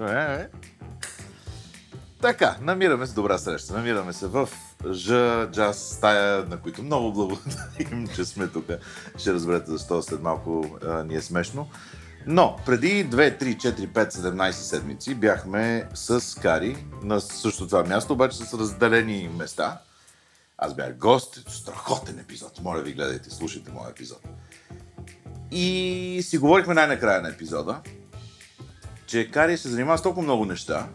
Е, е. Така, намираме се добра среща. Намираме се в Ж, джаз стая, на които много благодарим, че сме тук. Ще разберете защо след малко а, ни е смешно. Но преди 2, 3, 4, 5, 17 седмици бяхме с Кари на същото това място, обаче с разделени места. Аз бях гост, страхотен епизод. Моля ви гледайте, слушайте моят епизод. И си говорихме най-накрая на епизода че Кари се занимава с толкова много неща,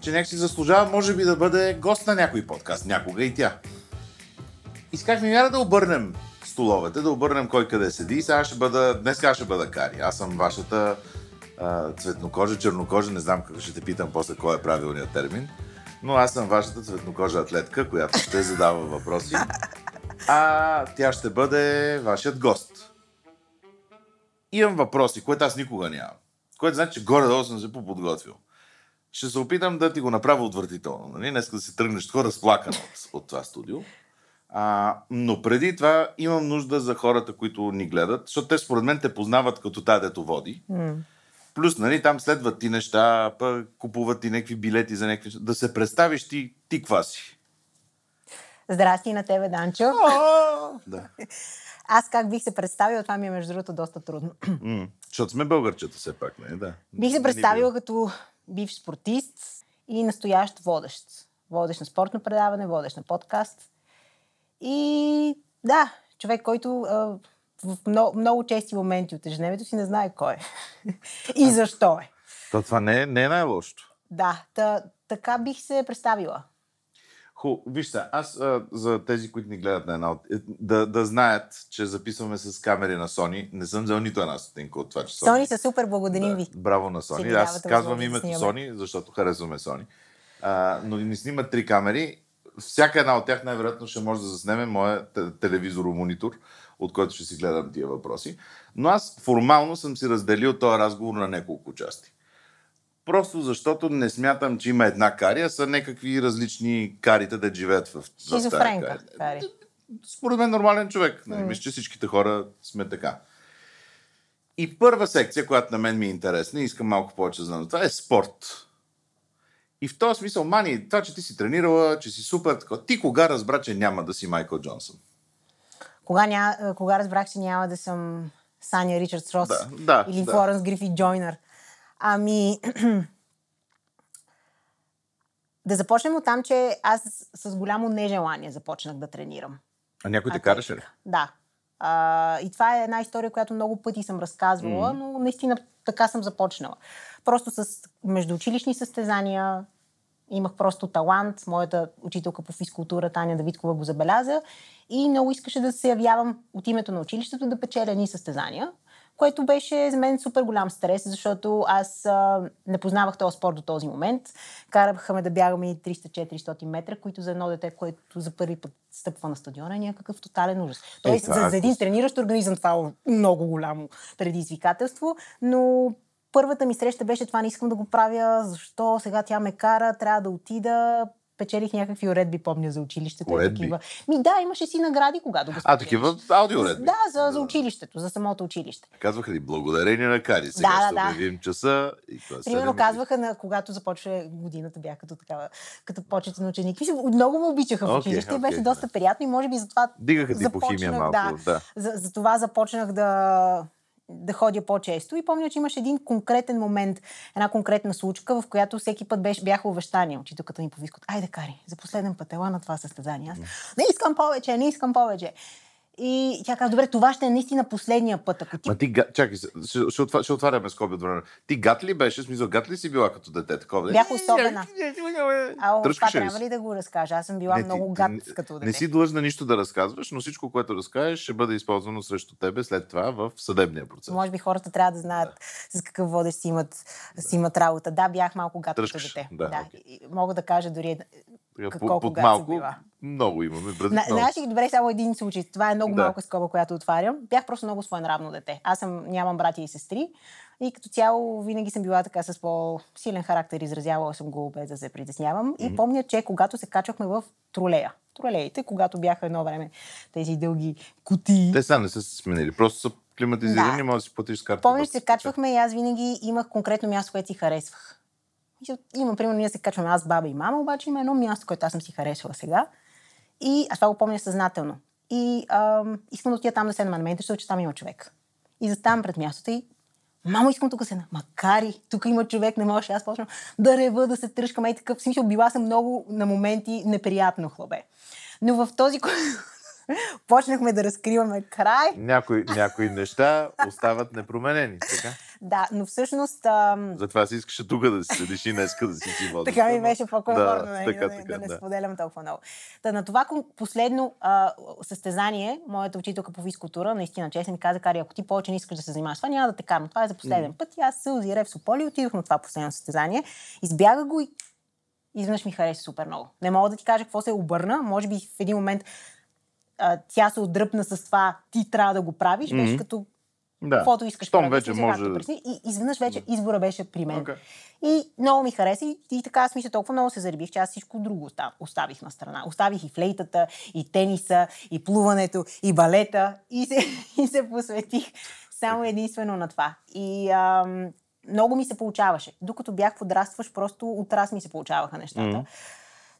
че някак си заслужава, може би, да бъде гост на някой подкаст, някога и тя. Искахме вяра да обърнем столовете, да обърнем кой къде седи. сега ще бъда, днес ще бъда Кари. Аз съм вашата а, цветнокожа, чернокожа, не знам какво ще те питам после кой е правилният термин. Но аз съм вашата цветнокожа атлетка, която ще задава въпроси. А тя ще бъде вашият гост. Имам въпроси, които аз никога нямам. Което значи, че горе-долу съм се поподготвил. Ще се опитам да ти го направя отвратително. Нали? Днес да си тръгнеш хора разплакан от, от това студио. А, но преди това имам нужда за хората, които ни гледат, защото те според мен те познават като тази, дето води. Mm. Плюс, нали, там следват ти неща, пък купуват ти някакви билети за някакви... Да се представиш ти, ти кваси. си. Здрасти на тебе, Данчо. да. Аз как бих се представила, това ми е между другото доста трудно. защото сме българчета все пак, не? Нали? Да. Бих се представила като бив спортист и настоящ водещ. Водещ на спортно предаване, водещ на подкаст. И да, човек, който а, в много, много чести моменти от ежедневието си не знае кой е. и защо е. То това не е, не е най-лошото. Да, та, така бих се представила. Ху, виж се, аз а, за тези, които ни гледат на една от... Е, да, да знаят, че записваме с камери на Sony. Не съм взел нито една стотинка от това, че Sony... Sony са супер, благодарим да, ви. Браво на Sony. Аз казвам името снимаме. Sony, защото харесваме Sony. А, но ни снимат три камери. Всяка една от тях най-вероятно ще може да заснеме моя телевизор монитор, от който ще си гледам тия въпроси. Но аз формално съм си разделил този разговор на няколко части просто защото не смятам, че има една кария, са някакви различни карите да живеят в, в тази кария. Според мен нормален човек. Mm. Мисля, че всичките хора сме така. И първа секция, която на мен ми е интересна и искам малко повече да знам, това е спорт. И в този смисъл, Мани, това, че ти си тренирала, че си супер, така, ти кога разбра, че няма да си Майкъл Джонсън? Кога, ня... кога разбрах, че няма да съм Саня Ричардс Рос да, да, или да. Флоренс Грифи Джойнер? Ами, да започнем от там, че аз с голямо нежелание започнах да тренирам. А някой те караше ли? Да. А, и това е една история, която много пъти съм разказвала, mm-hmm. но наистина така съм започнала. Просто с междуучилищни състезания, имах просто талант, моята учителка по физкултура Таня Давидкова го забеляза и много искаше да се явявам от името на училището да печеля ни състезания което беше за мен супер голям стрес, защото аз а, не познавах този спорт до този момент. Карахме да бягаме 300-400 метра, които за едно дете, което за първи път стъпва на стадиона, е някакъв тотален ужас. Е, Тоест, за, за един трениращ организъм това е много голямо предизвикателство, но първата ми среща беше това, не искам да го правя, защо сега тя ме кара, трябва да отида, печелих някакви уредби, помня, за училището. Уредби? Такива. Ми, да, имаше си награди, когато го спечелиш. А, такива аудиоредби? Да, за, да. за училището, за самото училище. Казваха ли благодарение на Кари? Сега да, ще да, да. часа. И това е Примерно 7... казваха, на, когато започва годината, бях като такава, като на ученик. Мисля, много ме обичаха okay, в училище, okay, беше да. доста приятно и може би затова. Дигаха ти по химия малко. Да, да. За, за това започнах да да ходя по-често. И помня, че имаше един конкретен момент, една конкретна случка, в която всеки път беше, бяха увещания. Учителката ми повискат, айде кари, за последен път ела на това състезание. Аз не искам повече, не искам повече. И тя каза, добре, това ще е наистина последния път. Ако ти... Ма ти чакай, ще, ще, отваря, ще отваряме скоби от време. Ти гат ли беше? Смисъл, гат ли си била като дете? Такова, Бях особена. Ало, това трябва ли да го разкажа? Аз съм била не, много гат не, като дете. Не си длъжна нищо да разказваш, но всичко, което разкажеш, ще бъде използвано срещу тебе след това в съдебния процес. Може би хората трябва да знаят да. с какъв водещ си имат, да. си имат работа. Да, бях малко гат като дете. Да, да. Okay. Мога да кажа дори какво, под, под малко, била? много имаме. Брат, много. Знаеш ли, добре, само един случай. Това е много да. малка скоба, която отварям. Бях просто много равно дете. Аз съм, нямам брати и сестри. И като цяло винаги съм била така с по-силен характер, изразявала съм го без да се притеснявам. Mm-hmm. И помня, че когато се качвахме в тролея, тролеите, когато бяха едно време тези дълги кутии. Те сега не са се сменили, просто са климатизирани, да. може да си платиш с карта. че се качвахме и аз винаги имах конкретно място, което си харесвах. Има, примерно, ние се качваме аз, баба и мама, обаче има едно място, което аз съм си харесала сега. И аз това го помня съзнателно. И ам, искам да отида там да седна, на защото интересува, че там има човек. И заставам пред мястото и Мамо, искам тук да седна. Макари, тук има човек, не може. Аз почвам да рева, да се тръжкам. Ей, такъв смисъл. Била съм много на моменти неприятно хлобе. Но в този, почнахме да разкриваме край. Някои, някои неща остават непроменени. Така? Да, но всъщност... Ам... Затова си искаше тук да си седиш и днеска да си си водиш. така ми беше по-комфортно, да, нали, така, да, така, да, не да. споделям толкова много. Та, на това последно а, състезание, моята учителка по физкултура, наистина честно ми каза, Кари, ако ти повече не искаш да се занимаваш, това няма да те карам. Това е за последен mm. път. И аз се озирев Сополи отидох на това последно състезание. Избяга го и изведнъж ми хареса супер много. Не мога да ти кажа какво се обърна. Може би в един момент а, тя се отдръпна с това, ти трябва да го правиш. Mm-hmm. Беше като да. Каквото искаш. Том вече може. И изведнъж вече избора беше при мен. Okay. И много ми хареса и, и така аз мисля толкова много се заребих, че аз всичко друго оставих на страна. Оставих и флейтата, и тениса, и плуването, и балета и се, и се посветих само единствено на това. И ам, много ми се получаваше. Докато бях подрастваш, просто от раз ми се получаваха нещата. Mm-hmm.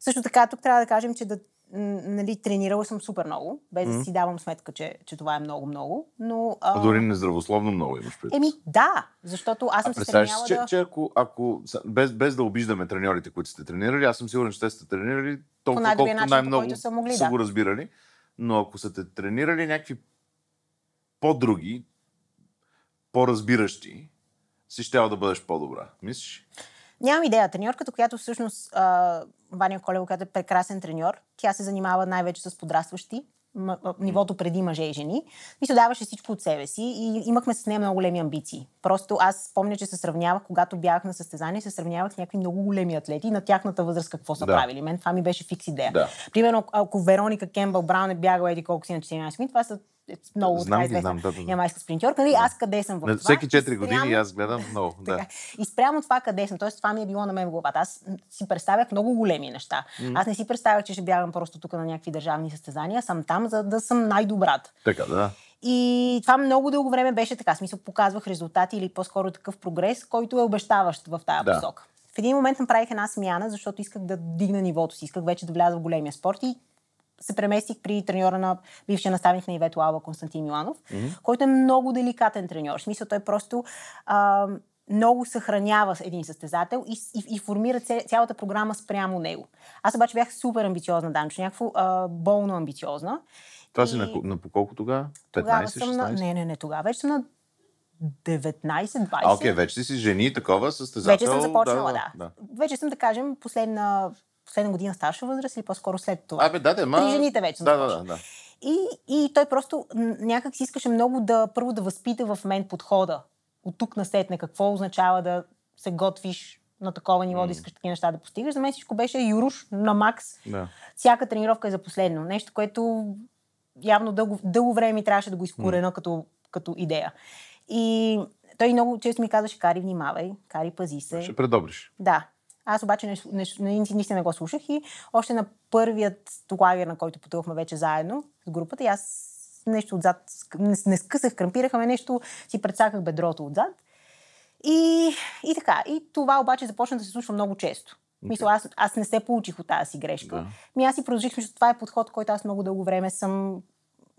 Също така, тук трябва да кажем, че да нали, тренирала съм супер много, без mm-hmm. да си давам сметка, че, че това е много-много. Но, а... а дори нездравословно много имаш предвид. Еми да, защото аз съм а, се тренирала че, да... че ако, ако без, без да обиждаме треньорите, които сте тренирали, аз съм сигурен, че те сте тренирали толкова, По колкото начин, най-много са, могли, са да. го разбирали. Но ако са те тренирали някакви по-други, по-разбиращи, си щял да бъдеш по-добра. Мислиш? Нямам идея. Треньорката, която всъщност а, Ваня Колева, която е прекрасен треньор, тя се занимава най-вече с подрастващи, м- нивото преди мъже и жени. се даваше всичко от себе си и имахме с нея много големи амбиции. Просто аз помня, че се сравнявах, когато бях на състезание, се сравнявах с някакви много големи атлети на тяхната възраст какво са да. правили. Мен това ми беше фикс идея. Да. Примерно, ако Вероника Кембъл Браун е бягала еди колко си на 14 години, това са много знам ги, знам, да, да, ямайска спринтьорка. да. аз къде съм в това? Всеки 4 спрямо... години аз гледам много. да. И спрямо това къде съм. Тоест това ми е било на мен в главата. Аз си представях много големи неща. Mm-hmm. Аз не си представях, че ще бягам просто тук на някакви държавни състезания. Съм там, за да съм най-добрата. Така, да. И това много дълго време беше така. Смисъл, показвах резултати или по-скоро такъв прогрес, който е обещаващ в тази да. посока. В един момент направих една смяна, защото исках да дигна нивото си, исках вече да вляза в големия спорт и се преместих при треньора на бившия наставник на Ивето Алба Константин Миланов, mm-hmm. който е много деликатен треньор. В смисъл, той просто а, много съхранява един състезател и, и, и формира цялата програма спрямо него. Аз обаче бях супер амбициозна, Данчо, някакво а, болно амбициозна. Това си на, на по колко тогава? 15, тогава съм 16? на... Не, не, не, тогава вече съм на 19-20. окей, okay, вече си жени, такова състезател. Вече съм започнала, да, да. да. Вече съм, да кажем, последна последна година старша възраст или по-скоро след това. Абе, да, да, ма... При жените вече. Да, да, да, да. И, и той просто някак си искаше много да първо да възпита в мен подхода. От тук на на какво означава да се готвиш на такова ниво, mm. да искаш такива неща да постигаш. За мен всичко беше юруш на макс. Да. Всяка тренировка е за последно. Нещо, което явно дълго, дълго време ми трябваше да го изкорена mm. като, като идея. И той много често ми казваше, Кари, внимавай, Кари, пази се. Ще предобриш. Да. Аз обаче не, не, не, не го слушах и още на първият лагер, на който пътувахме вече заедно с групата, и аз нещо отзад, не, не скъсах, крампирахме нещо, си предсаках бедрото отзад. И, и така. И това обаче започна да се случва много често. Okay. Мисля, аз, аз не се получих от тази грешка. Да. Ми аз си продължих, защото това е подход, който аз много дълго време съм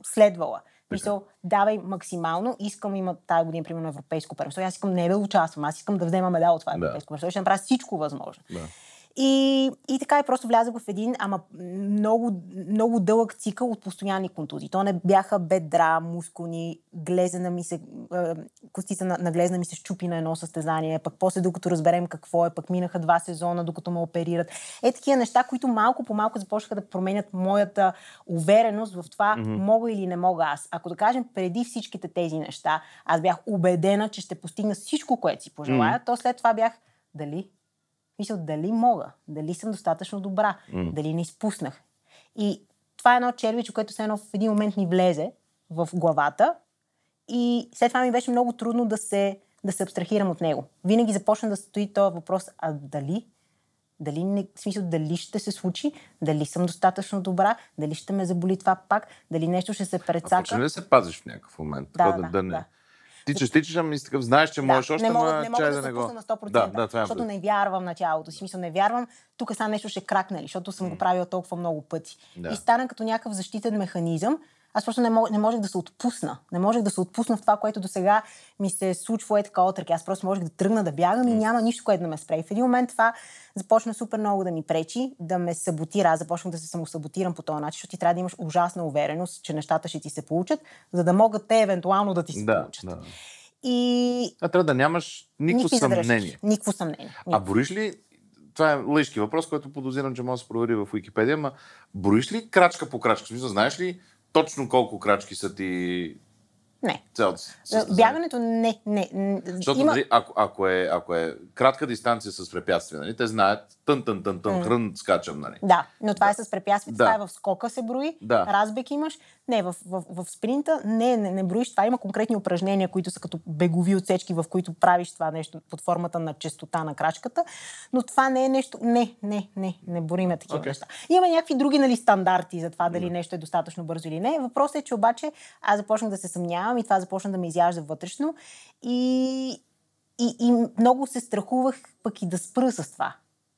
следвала. Мисъл, давай максимално, искам има тази година, примерно, европейско първенство. Аз искам не да участвам, аз искам да взема медал от това да. първенство. Ще направя всичко възможно. Да. И, и така и просто влязах в един, ама много, много дълъг цикъл от постоянни контузии. То не бяха бедра, мускулни, глезена ми се, е, костица на, на глезена ми се щупи на едно състезание, пък после докато разберем какво е, пък минаха два сезона, докато ме оперират. Е такива неща, които малко по малко започнаха да променят моята увереност в това mm-hmm. мога или не мога аз. Ако да кажем, преди всичките тези неща, аз бях убедена, че ще постигна всичко, което си пожелая, mm-hmm. то след това бях дали мисля, дали мога, дали съм достатъчно добра, mm. дали не изпуснах. И това е едно червиче, което все едно в един момент ни влезе в главата и след това ми беше много трудно да се, да се абстрахирам от него. Винаги започна да стои този въпрос, а дали? Дали, не, в смисъл, дали ще се случи, дали съм достатъчно добра, дали ще ме заболи това пак, дали нещо ще се прецака. Почне ли се пазиш в някакъв момент? Да, да, да, да, да, не... да. Тичаш, тичаш, ами такъв, знаеш, че да, можеш още, не мога, не мога да, да не го... на 100%, да, да, това е защото не вярвам на тялото си. Мисля, не вярвам, тук сега нещо ще кракне, нали, защото съм mm. го правила толкова много пъти. Да. И стана като някакъв защитен механизъм, аз просто не, мож, не можех да се отпусна. Не можех да се отпусна в това, което до сега ми се случва е така отрък. Аз просто можех да тръгна да бягам и няма нищо, което да ме спре. И в един момент това започна супер много да ми пречи, да ме саботира. Аз започнах да се самосаботирам по този начин, защото ти трябва да имаш ужасна увереност, че нещата ще ти се получат, за да могат те евентуално да ти се да, получат. Да. И... А трябва да нямаш никакво съмнение. Никакво съмнение. А броиш ли това е лъжки въпрос, който подозирам, че може да се провери в Википедия, ма броиш ли крачка по крачка? Смисъл, знаеш ли точно колко крачки са ти не. Цел, Бягането не. не. Защото Има... Нали, ако, ако, е, ако е кратка дистанция с препятствия, нали, те знаят тън, тън, тън, тън, mm. хрън, скачам. Нали. Да, но това е да. е с препятствия, да. това е в скока се брои, да. разбег имаш. Не, в, в, в, в спринта не, не, не броиш това. Има конкретни упражнения, които са като бегови отсечки, в които правиш това нещо под формата на честота на крачката, но това не е нещо... Не, не, не, не бориме такива okay. неща. Има някакви други нали, стандарти за това дали mm. нещо е достатъчно бързо или не. Въпросът е, че обаче аз започнах да се съмнявам преживявам и това започна да ме изяжда вътрешно. И, и, и много се страхувах пък и да спра с това.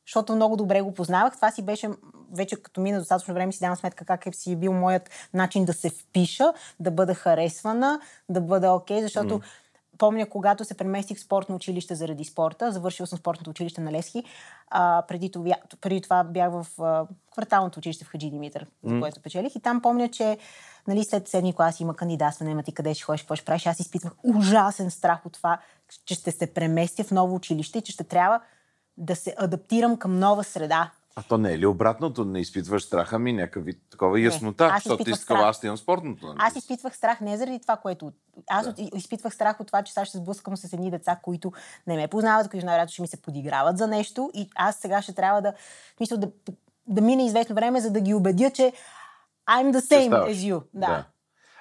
Защото много добре го познавах. Това си беше, вече като мина достатъчно време, си давам сметка как е си бил моят начин да се впиша, да бъда харесвана, да бъда окей, okay, защото mm помня, когато се преместих в спортно училище заради спорта, завършил съм спортното училище на Лески, а, преди, това, преди това бях в а, кварталното училище в Хаджи Димитър, за което печелих. И там помня, че нали, след седми клас има кандидатстване, има ти къде ще ходиш, какво ще правиш. Аз изпитвах ужасен страх от това, че ще се преместя в ново училище и че ще трябва да се адаптирам към нова среда, а то не е ли обратното? Не изпитваш страха ми някакъв вид такова яснота, аз защото ти такова, аз имам спортното. Нали? Аз изпитвах страх не заради това, което... Аз да. изпитвах страх от това, че сега ще се сблъскам с едни деца, които не ме познават, които най-вероятно ще ми се подиграват за нещо и аз сега ще трябва да... Мисля, да, да мине известно време, за да ги убедя, че I'm the same as you. Да. да.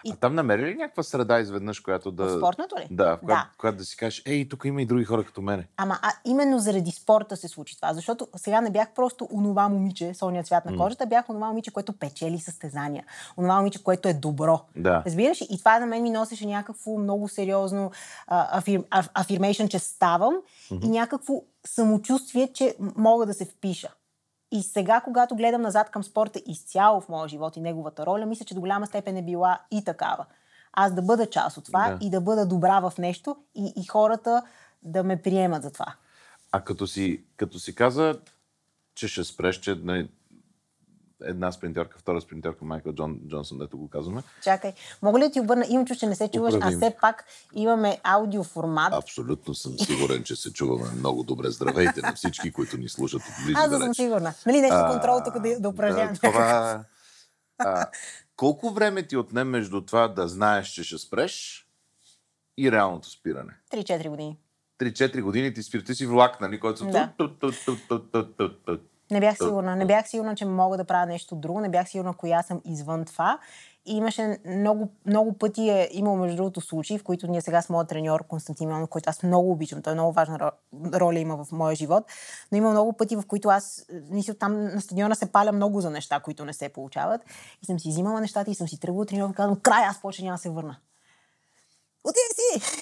И... А там намери ли някаква среда изведнъж, която да... В спортното ли? Да, в която да, която да си кажеш, ей, тук има и други хора като мене. Ама а, именно заради спорта се случи това, защото сега не бях просто онова момиче с ония цвят на кожата, mm. бях онова момиче, което печели състезания. Онова момиче, което е добро. Да. Разбираш? И това на мен ми носеше някакво много сериозно афир... афирмейшн, че ставам mm-hmm. и някакво самочувствие, че мога да се впиша. И сега, когато гледам назад към спорта изцяло в моя живот и неговата роля, мисля, че до голяма степен е била и такава. Аз да бъда част от това да. и да бъда добра в нещо и, и хората да ме приемат за това. А като си, като си каза, че ще спреш, че не, една спринтерка, втора спринтерка Майкъл Джон, Джонсон, дето го казваме. Чакай, мога ли да ти обърна? Имам че не се чуваш, Управим. а все пак имаме аудиоформат. Абсолютно съм сигурен, че се чуваме много добре. Здравейте на всички, които ни слушат от близо Аз да съм сигурна. Нали нещо контрол тук да, да упражнявам. Да, това... а, колко време ти отне между това да знаеш, че ще спреш и реалното спиране? 3-4 години. 3-4 години ти спирате си влак, нали, който са... Да. Не бях е, сигурна. Не е. бях сигурна, че мога да правя нещо друго. Не бях сигурна, коя съм извън това. И имаше много, много пъти е имал, между другото, случаи, в които ние сега с моят треньор Константин Миланов, който аз много обичам, той е много важна роля има в моя живот, но има много пъти, в които аз, мисля, там на стадиона се паля много за неща, които не се получават. И съм си взимала нещата и съм си тръгвала тренировка, казвам, край, аз повече няма да се върна. Отиди си!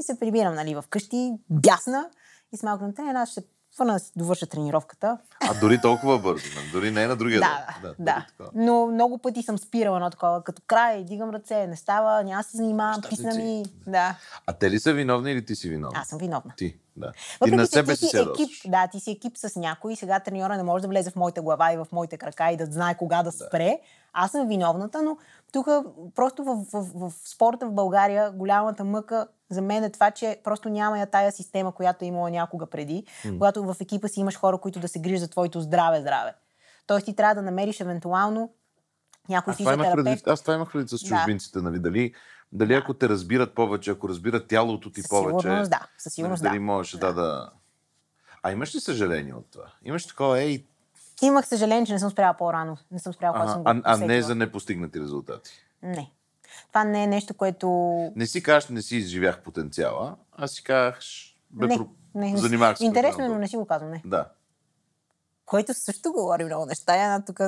И се прибирам, нали, вкъщи, бясна, и с малко на аз ще да си довърша тренировката. А дори толкова бързо, нали? дори не е на другия да, ден. Да, да. Но много пъти съм спирала на такова, като край, дигам ръце, не става, няма се занимавам, писна ми. Да. А те ли са виновни или ти си виновна? Аз съм виновна. Ти, да. Въпреки, ти на себе ти си, си екип, Да, ти си екип с някой, сега треньора не може да влезе в моята глава и в моите крака и да знае кога да спре. Аз съм виновната, но тук просто в, в, в, в спорта в България голямата мъка за мен е това, че просто няма я тая система, която е имала някога преди, mm. когато в екипа си имаш хора, които да се грижат за твоето здраве, здраве. Тоест ти трябва да намериш евентуално някой физиотерапевт. Аз това имах преди с чужбинците, да. нали? Дали дали да. ако те разбират повече, ако разбират тялото ти със повече. Сигурност, да. Със нали, сигурност, дали да. можеш да. да, да. А имаш ли съжаление от това? Имаш такова, ей. Имах съжаление, че не съм спряла по-рано. Не съм спряла, когато съм го А, а не за непостигнати резултати. Не. Това не е нещо, което... Не си казваш, не си изживях потенциала, а си казваш, бе, не, не, занимавах се. Интересно, е, но не си го казвам, не. Да. Който също говори много неща, е една тук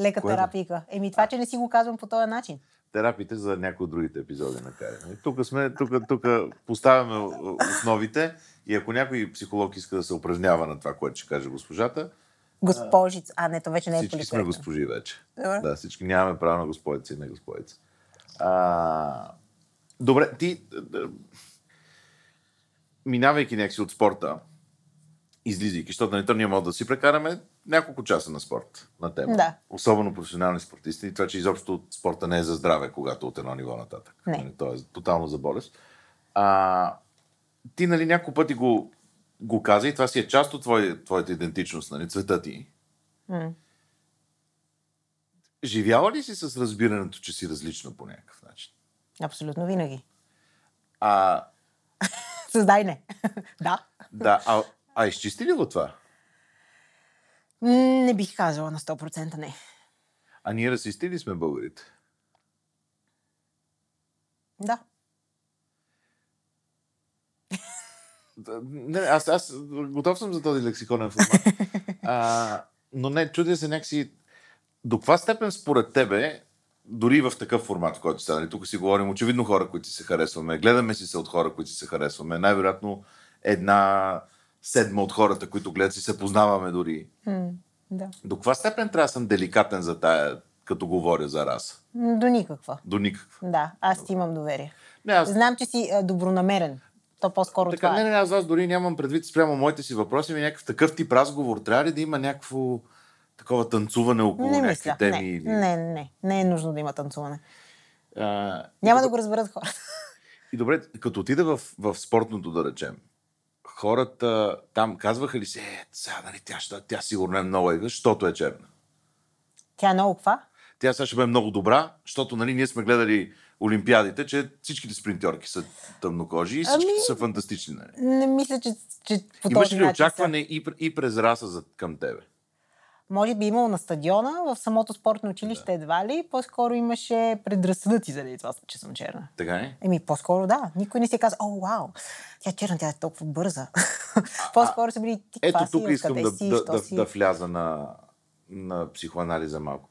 лека Което? терапийка. Еми това, че не си го казвам по този начин. Терапите за някои от другите епизоди на Карен. Нали? Тук сме, тук, тук поставяме основите и ако някой психолог иска да се упражнява на това, което ще каже госпожата, Госпожица. А, не, то вече не е Всички сме госпожи вече. Добре. Да, всички нямаме право на господица и на господица. А, добре, ти, е, е, минавайки някакси от спорта, излизайки, защото на ние може да си прекараме няколко часа на спорт на тема. Да. Особено професионални спортисти и това, че изобщо спорта не е за здраве, когато от едно ниво нататък. Не. Нали, то е тотално за болест. А, ти, нали, няколко пъти го, го каза и това си е част от твоя, твоята идентичност, нали, цвета ти. М. Живяла ли си с разбирането, че си различна по някакъв начин? Абсолютно винаги. А... Създай не. да. Да. А, а изчисти ли го това? Не бих казала на 100% не. А ние расисти ли сме българите? Да. Не, аз, аз готов съм за този лексиконен формат. А, но не, чудя се някакси до каква степен според тебе, дори в такъв формат, в който сте, нали, тук си говорим очевидно хора, които се харесваме, гледаме си се от хора, които се харесваме, най-вероятно една седма от хората, които гледат си се познаваме дори. Mm, да. До каква степен трябва да съм деликатен за тая, като говоря за раса? До никаква. До никаква. Да, аз ти имам доверие. Не, аз... Знам, че си добронамерен. То по-скоро така, това. Е. Не, не, аз, аз дори нямам предвид спрямо моите си въпроси, ми някакъв такъв тип разговор. Трябва ли да има някакво такова танцуване около не някакви теми? Не, или... не, не, не е нужно да има танцуване. А, Няма да го разберат хората. И добре, като отида в, в спортното, да речем, хората там казваха ли се, е, сега, нали, тя, тя, тя сигурно е много ега, защото е черна. Тя е много каква? Тя сега ще бъде много добра, защото нали, ние сме гледали Олимпиадите, че всичките спринтьорки са тъмнокожи и всички ами, са фантастични. Нали? Не мисля, че, че по Имаш ли очакване са. и, и през раса за, към тебе? Може би имало на стадиона, в самото спортно училище да. едва ли, по-скоро имаше предразсъдъци за е това, че съм черна. Така е? Еми, по-скоро да. Никой не си е каза, о, вау, тя е черна, тя е толкова бърза. А, по-скоро са били ти Ето тук си, искам да, си, да, да, си... да вляза на, на психоанализа малко.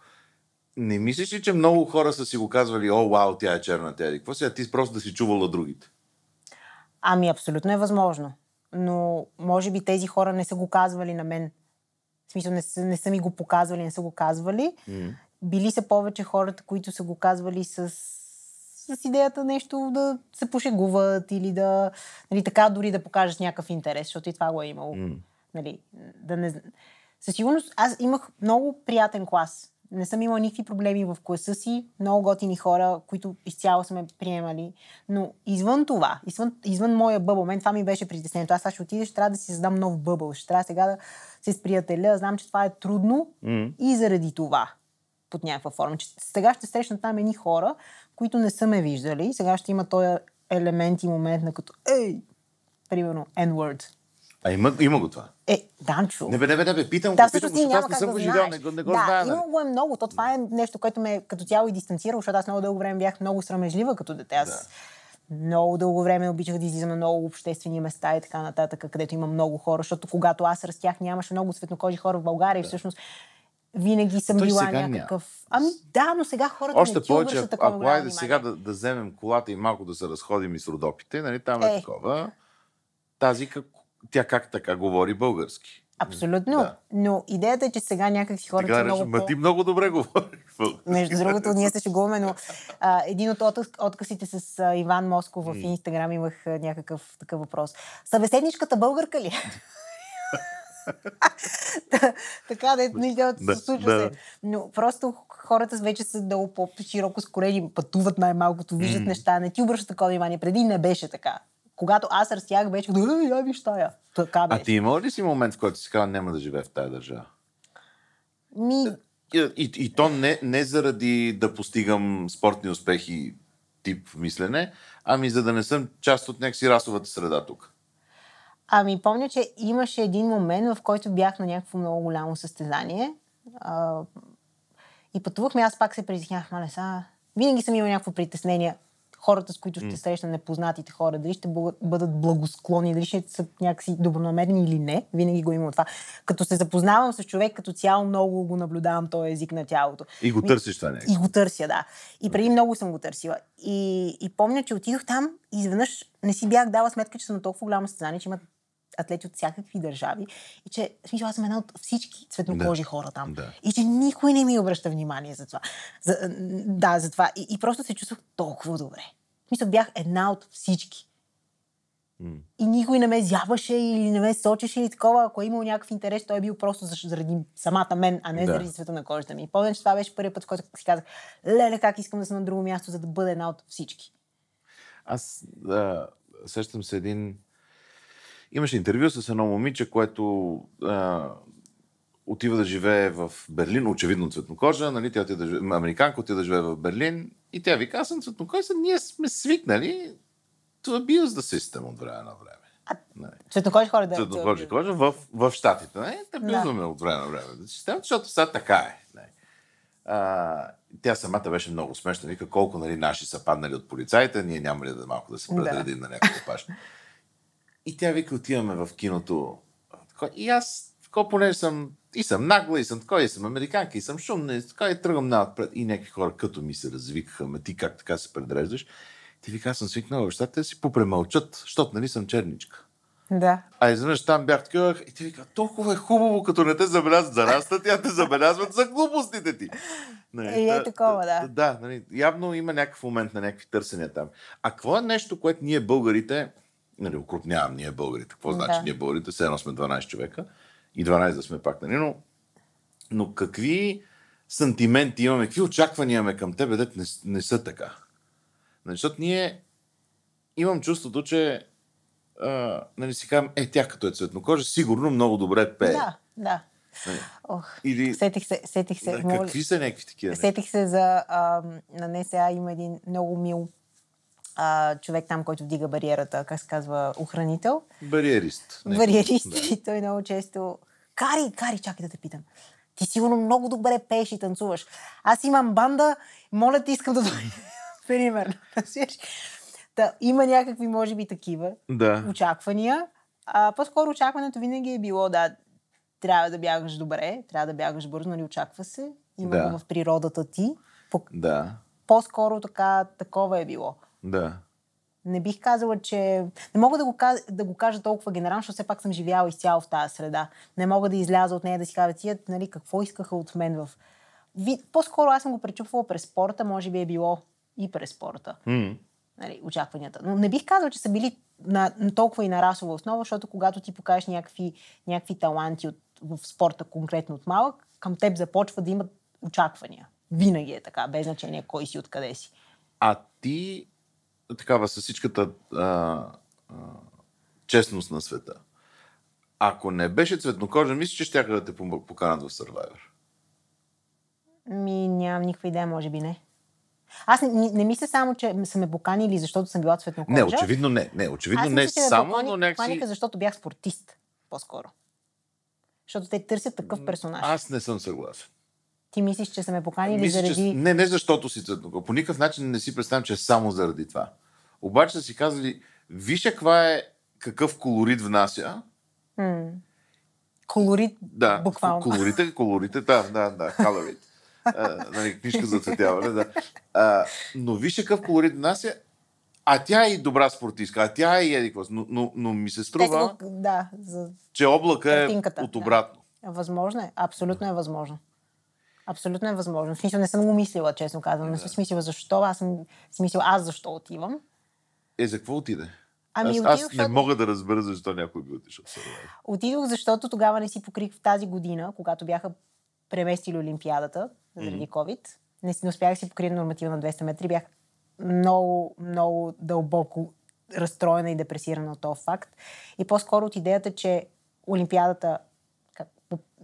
Не мислиш ли, че много хора са си го казвали, о, вау, тя е черна, тя е какво а ти просто да си чувала другите? Ами, абсолютно е възможно. Но може би тези хора не са го казвали на мен смисъл не са, не са ми го показвали, не са го казвали. Mm. Били са повече хората, които са го казвали с, с идеята нещо да се пошегуват или да, нали, така дори да покажат някакъв интерес, защото и това го е имало. Mm. Нали, да не... Със сигурност аз имах много приятен клас не съм имала никакви проблеми в класа си, много готини хора, които изцяло сме приемали. Но извън това, извън, извън моя бъбъл, мен това ми беше притеснението. Аз сега ще отидеш, трябва да си създам нов бъбъл, ще трябва сега да се сприятеля. Знам, че това е трудно mm. и заради това под някаква форма. Че сега ще срещна там едни хора, които не са ме виждали. Сега ще има този елемент и момент на като ей, примерно N-word а има, има го това. Е, Данчо. Не, бе, не, бе, не, бе, питам да, го, питам го, аз не съм го живял, не, не го да, знае. Има го е много. То това е нещо, което ме като цяло и е дистанцира, защото аз много дълго време бях много срамежлива като дете. Аз да. много дълго време обичах да излизам на много обществени места и така нататък, където има много хора, защото когато аз растях, нямаше много светнокожи хора в България да. и всъщност винаги съм Той била някакъв. Ами да, но сега хората Още не повече, ако, ако айде сега да, да вземем колата и малко да се разходим и с родопите, нали, там е, е такова. Тази как, тя как така говори български. Абсолютно. Да. Но идеята е, че сега някакви хора са много ма, по... ти много добре говориш. Между другото, ние се шегуваме, но а, един от откъсите с а, Иван Москов в Инстаграм имах а, някакъв такъв въпрос. Събеседничката българка ли? така, да, нищо да, случва да. се. Но просто хората вече са много по-широко скорени, пътуват най-малкото, виждат mm. неща, не ти обръщат такова внимание. Преди не беше така. Когато аз разтягах, вече да, я виж тая. Така беше. А ти имал ли си момент, в който си казал, няма да живея в тая държава? Ми... И, и, и то не, не заради да постигам спортни успехи тип мислене, ами за да не съм част от някакси расовата среда тук. Ами помня, че имаше един момент, в който бях на някакво много голямо състезание а, и пътувахме, аз пак се притеснях, мале са, винаги съм имал някакво притеснение хората, с които ще срещна непознатите хора, дали ще бъдат благосклонни, дали ще са някакси добронамерени или не, винаги го имам това. Като се запознавам с човек, като цяло много го наблюдавам този език на тялото. И го търсиш това нещо. И го търся, да. И преди много съм го търсила. И, и помня, че отидох там и изведнъж не си бях дала сметка, че съм на толкова голяма сцена, че има атлети от всякакви държави. И че, в смисъл, аз съм една от всички цветнокожи да. хора там. Да. И че никой не ми обръща внимание за това. За, да, за това. И, и просто се чувствах толкова добре. В смисъл, бях една от всички. И никой не ме зяваше или не ме сочеше или такова. Ако е имал някакъв интерес, той е бил просто заради самата мен, а не да. заради цвета на кожата ми. И помня, че това беше първият път, в който си казах, леле, как искам да съм на друго място, за да бъда една от всички. Аз а, сещам се един Имаше интервю с едно момиче, което а, отива да живее в Берлин, очевидно цветнокожа, нали, тя отива да живе, американка отива да живее в Берлин и тя ви казва, цветнокожа, ние сме свикнали to abuse the system от време на време. А, Цветнокожи хора да Цветнокожи хора в, в Штатите. Не? Те близваме да. от време на време. Систем, защото сега така е. Не. А, тя самата беше много смешна. Вика колко нали, наши са паднали от полицаите, ние няма ли да малко да се предредим да. на някакво пашно. И тя вика, отиваме в киното. И аз, тако, понеже съм и съм нагла, и съм така, и съм американка, и съм шумна, и така, и тръгвам отпред И някакви хора като ми се развикаха, ме ти как така се предреждаш. Ти вика, аз съм свикнала в щатите си попремълчат, защото нали съм черничка. Да. А изведнъж там бях такива и ти вика, толкова е хубаво, като не те забелязват за раста, тя те забелязват за глупостите ти. Нали, е, и е такова, да. Да, да нали, явно има някакъв момент на някакви търсения там. А какво е нещо, което ние българите нали, укрупнявам ние българите. Какво да. значи ние българите? Все едно сме 12 човека и 12 да сме пак, нали? Но, но какви сантименти имаме, какви очаквания имаме към тебе, дете не, не са така. Нали, защото ние имам чувството, че а, нали, си казвам, е, тя като е цветнокожа, сигурно много добре пее. Да, да. Нали? Ох, Или... сетих се. Сетих се да, Какви са някакви такива? Нали? Сетих се за... А, на НСА има един много мил а, човек там, който вдига бариерата, как се казва, охранител. Бариерист. Не. Бариерист. Да. И той много често... Кари, Кари, чакай да те питам. Ти сигурно много добре пееш и танцуваш. Аз имам банда, моля ти, искам да дойда. Примерно. Та, има някакви, може би, такива да. очаквания. А, по-скоро очакването винаги е било, да, трябва да бягаш добре, трябва да бягаш бързо, нали очаква се. Има да. в природата ти. По- да. По-скоро така, такова е било. Да. Не бих казала, че... Не мога да го, кажа, да го кажа толкова генерално, защото все пак съм живяла изцяло в тази среда. Не мога да изляза от нея да си кажа, тия, нали, какво искаха от мен в... Ви... По-скоро аз съм го пречупвала през спорта, може би е било и през спорта. Mm. Нали, очакванията. Но не бих казала, че са били на, толкова и на расова основа, защото когато ти покажеш някакви, някакви таланти от, в спорта, конкретно от малък, към теб започва да имат очаквания. Винаги е така, без значение кой си, откъде си. А ти такава с всичката а, а, честност на света. Ако не беше цветнокожен, мисля, че ще да те поканат в Survivor. Ми, нямам никаква идея, може би не. Аз не, не, не мисля само, че са ме поканили, защото съм била цветнокожа. Не, очевидно не. Не, очевидно Аз не мисля, само, но някакси... Поканиха, защото бях спортист, по-скоро. Защото те търсят такъв персонаж. Аз не съм съгласен. Ти мислиш, че са ме поканили Мисля, заради... Че... Не, не защото си цветнокожа. По никакъв начин не си представям, че е само заради това. Обаче си казали, виж каква е, какъв колорит внася. Mm. Колорит, да, буквално. Колорите, колорите, да, да, да, калорит. Е, нали, книжка за цветяване, да. А, но виж какъв колорит внася, а тя е и добра спортистка, а тя е и еди но, но, но ми се струва, Те, да, за... че облака е от обратно. Да. Възможно е, абсолютно е възможно. Абсолютно е възможно. В смисъл не съм го мислила, честно казвам. Не съм смислила мислила защо. Аз съм си мислила аз защо отивам. Е, за какво отиде? Ами, аз, отидох, аз защото... не мога да разбера защо някой би отишъл Отидох, защото тогава не си покрих в тази година, когато бяха преместили Олимпиадата заради mm-hmm. COVID. Не, не успях си покрия норматива на 200 метри. Бях много, много дълбоко разстроена и депресирана от този факт. И по-скоро от идеята, че Олимпиадата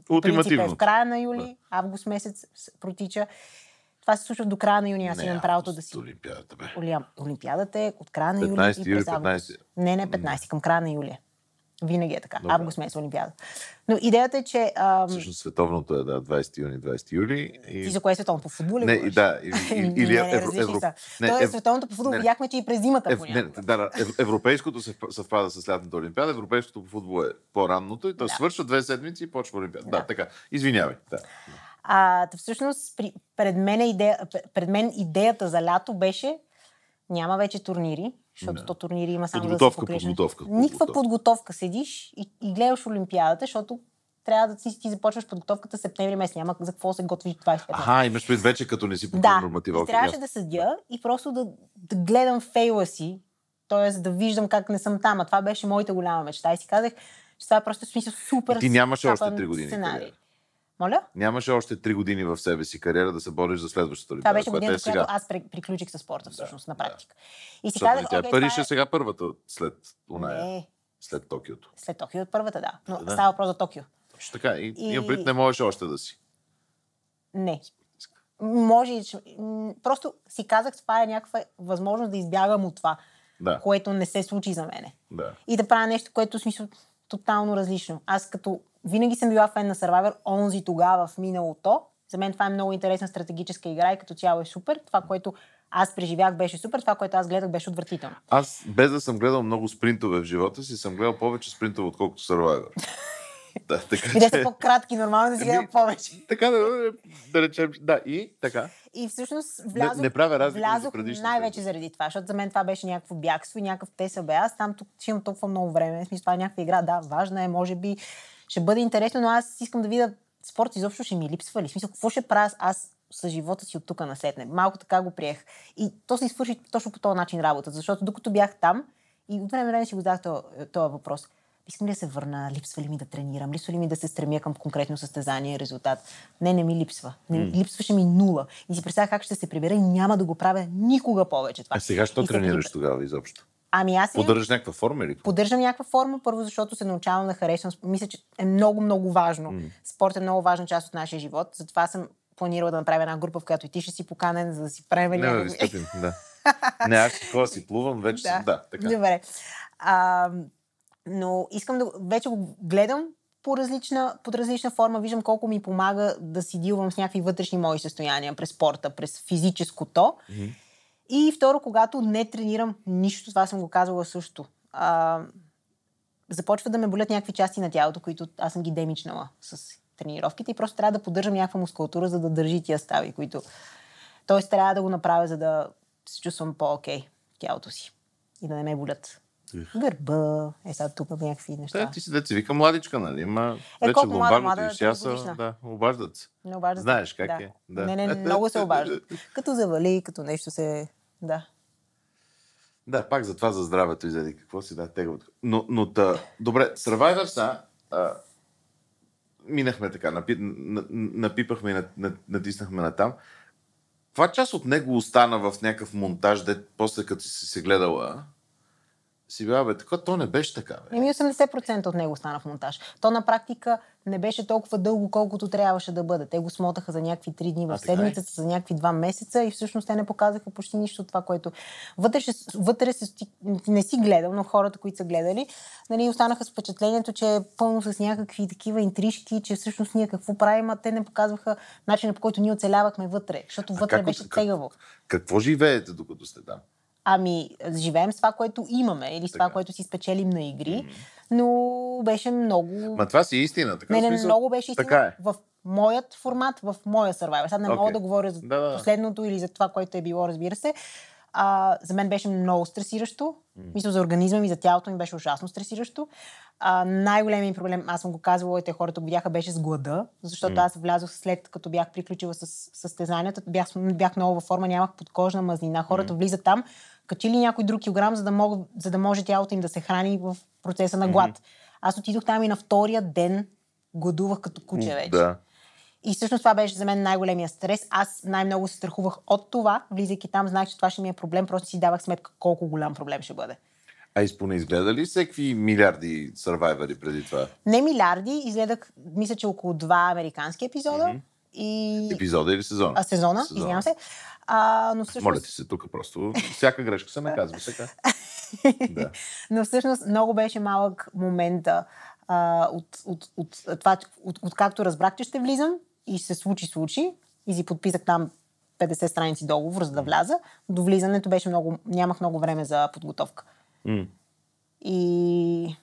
Ултимативно. Принцип е в края на юли, август месец протича. Това се случва до края на юни. Аз имам правото да си. Олимпиадата, бе. Олимпиадата е от края на юли. 15 юли, 15. Не, не, 15, към края на юли. Винаги е така. Добре. Август месец Олимпиада. Но идеята е, че... Ам... Всъщност световното е, да, 20 юни, 20 юли. И... Ти за кое е световното по футбол? Не, да, или не, евро, Тоест, световното по футбол видяхме, че и през зимата. Ев... Не, да, да, европейското се съвпада с лятната Олимпиада, европейското по футбол е по-ранното и то да. свършва две седмици и почва Олимпиада. Да, да така. Извинявай. Да. А, всъщност, при, пред, мен е идея, пред мен идеята за лято беше няма вече турнири, защото то турнири има само подготовка, да се подготовка, нали? Никаква подготовка. седиш и, и гледаш Олимпиадата, защото трябва да си, ти започваш подготовката септември месец. Няма за какво се готвиш 25 Аха, имаш пред вече, като не си по да, норматива. Да, трябваше да седя и просто да, да гледам фейла си, т.е. да виждам как не съм там. А това беше моята голяма мечта. И си казах, че това е просто смисъл супер. И ти нямаше още 3 години. Сценарий. Моля? Нямаше още три години в себе си кариера да се бориш за следващата олимпиада. Това беше годината, е сега. аз приключих със спорта, всъщност, да, на практика. Да. И си казах, тя е окей, Париж е сега първата след оная. Не. След Токиото. След Токио от първата, да. Но да. става въпрос за Токио. Точно така. И, и... Имам не можеш още да си. Не. Може. Просто си казах, това е някаква възможност да избягам от това, да. което не се случи за мене. Да. И да правя нещо, което смисъл тотално различно. Аз като винаги съм била фен на Survivor, онзи тогава в миналото. За мен това е много интересна стратегическа игра и като цяло е супер. Това, което аз преживях беше супер, това, което аз гледах беше отвратително. Аз без да съм гледал много спринтове в живота си, съм гледал повече спринтове, отколкото Survivor. Да, така, и да са по-кратки, нормално да си гледам ами, повече. Така да, да речем, да, и така. И всъщност влязох, не, не правя разлика влязох най-вече заради това, защото за мен това беше някакво бягство и някакъв ТСБ. Аз там тук ще имам толкова много време, в смисъл това е някаква игра, да, важна е, може би ще бъде интересно, но аз искам да видя спорт изобщо ще ми е липсва ли. В смисъл, какво ще правя аз с живота си от тук на след. Малко така го приех. И то се свърши точно по този начин работа, защото докато бях там и от време време си го задах този въпрос – искам ли да се върна, липсва ли ми да тренирам, липсва ли ми да се стремя към конкретно състезание и резултат. Не, не ми липсва. Не, mm. Липсваше ми нула. И си представя как ще се прибера и няма да го правя никога повече това. А е, сега що тренираш се... тогава изобщо? Ами аз. Поддържаш някаква форма или? Поддържам някаква форма, първо, защото се научавам да харесвам. Мисля, че е много, много важно. Mm. Спорт е много важна част от нашия живот. Затова съм планирала да направя една група, в която и ти ще си поканен, за да си правим. Не, да, да. Не, аз си плувам вече. Да, съм, да така. Добре. А, но искам да... Вече го гледам по различна, под различна форма. Виждам колко ми помага да си дилвам с някакви вътрешни мои състояния през спорта, през физическото. Mm-hmm. И второ, когато не тренирам нищо, това съм го казвала също. А, започва да ме болят някакви части на тялото, които аз съм ги демичнала с тренировките и просто трябва да поддържам някаква мускулатура, за да държи тия стави, които... Тоест трябва да го направя, за да се чувствам по-окей тялото си и да не ме болят гърба, е сега тук някакви неща. Е, да, ти си деца, вика младичка, нали? Ма, е, вече бомбарното и сега са, да, обаждат се. Не обаждат Знаеш как да. е. Да. Не, не, много се обаждат. като завали, като нещо се... Да. Да, пак за това за здравето и заради какво си да тегават. Но, но та, добре, Survivor са, а, минахме така, напи, напипахме и натиснахме на там. Каква част от него остана в някакъв монтаж, де после като си се гледала? си била, бе, така, то не беше така. Бе. Еми 80% от него стана в монтаж. То на практика не беше толкова дълго, колкото трябваше да бъде. Те го смотаха за някакви три дни в е. седмицата, за някакви два месеца и всъщност те не показаха почти нищо от това, което вътре, ще, вътре се, не си гледал, но хората, които са гледали, нали, останаха с впечатлението, че е пълно с някакви такива интрижки, че всъщност ние какво правим, а те не показваха начина по който ние оцелявахме вътре, защото вътре беше тегаво. Какво живеете докато сте там? Да? ами живеем с това, което имаме или с така. това, което си спечелим на игри, но беше много... Ма това си истина, така Не, не, много беше истина така е. в моят формат, в моя Survivor. Сега не okay. мога да говоря за да, да. последното или за това, което е било, разбира се. А, за мен беше много стресиращо. Mm. Мисля, за организма ми, за тялото ми беше ужасно стресиращо. А, най-големият проблем, аз съм го казвала и те хората го видяха, беше с глада, защото mm. аз влязох след като бях приключила с състезанията. Бях, бях много във форма, нямах подкожна мазнина. Хората mm. влизат там, Качи ли някой друг килограм, за да, мог, за да може тялото им да се храни в процеса на глад. Mm-hmm. Аз отидох там и на втория ден гладувах като куче вече. Да. И всъщност това беше за мен най-големия стрес. Аз най-много се страхувах от това, влизайки там, знаех, че това ще ми е проблем, просто си давах сметка колко голям проблем ще бъде. А изпоне изгледа ли всеки милиарди сървайвари преди това? Не милиарди, изгледах, мисля, че около два американски епизода. Mm-hmm. И... Епизода или сезона? А, сезона, сезона. извинявам се. А, но всъщност... Моля ти се тук просто. Всяка грешка се наказва. сега. да. Но всъщност много беше малък момента а, от, от, от, от, това, от, от както разбрах, че ще влизам и се случи, случи. И си подписах там 50 страници договор, за да вляза. До влизането беше много, нямах много време за подготовка. Mm. И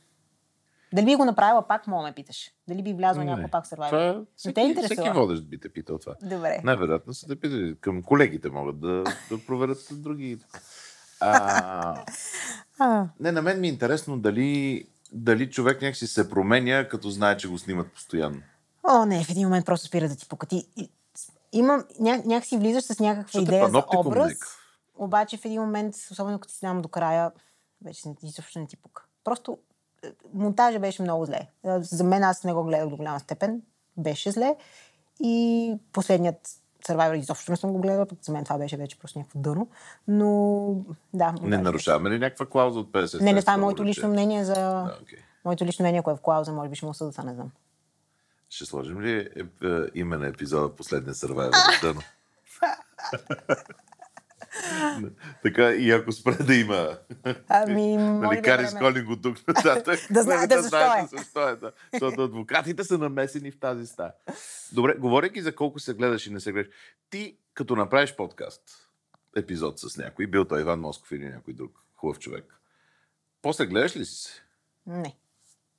дали би го направила пак, мога ме питаш. Дали би влязла някой пак в Survivor? Това... Всеки, те интересува. всеки водещ би те питал това. Добре. Най-вероятно са те питали. Към колегите могат да, да проверят други. А... а... Не, на мен ми е интересно дали, дали човек някакси се променя, като знае, че го снимат постоянно. О, не, в един момент просто спира да ти покати. Имам, ня, някакси влизаш с някаква Що е идея за образ, обаче в един момент, особено като ти знам до края, вече изобщо не ти пука. Просто монтажа беше много зле. За мен аз не го гледах до голяма степен. Беше зле. И последният Survivor изобщо не съм го гледала, пък за мен това беше вече просто някакво дъно. Но да. Не нарушаваме ли някаква клауза от 50? Не, не, това е моето лично мнение за... okay. Моето лично мнение, кое е в клауза, може би ще му съдата, не знам. Ще сложим ли е, е, име на епизода последния Survivor дъно? така и ако спре да има. Ами, нали, Кари Сколинг от тук нататък. да знаете нали, да защо, е. защо е. Да. Защото адвокатите са намесени в тази стая. Добре, говоряки за колко се гледаш и не се гледаш, ти като направиш подкаст, епизод с някой, бил той Иван Москов или някой друг хубав човек, после гледаш ли си се? Не.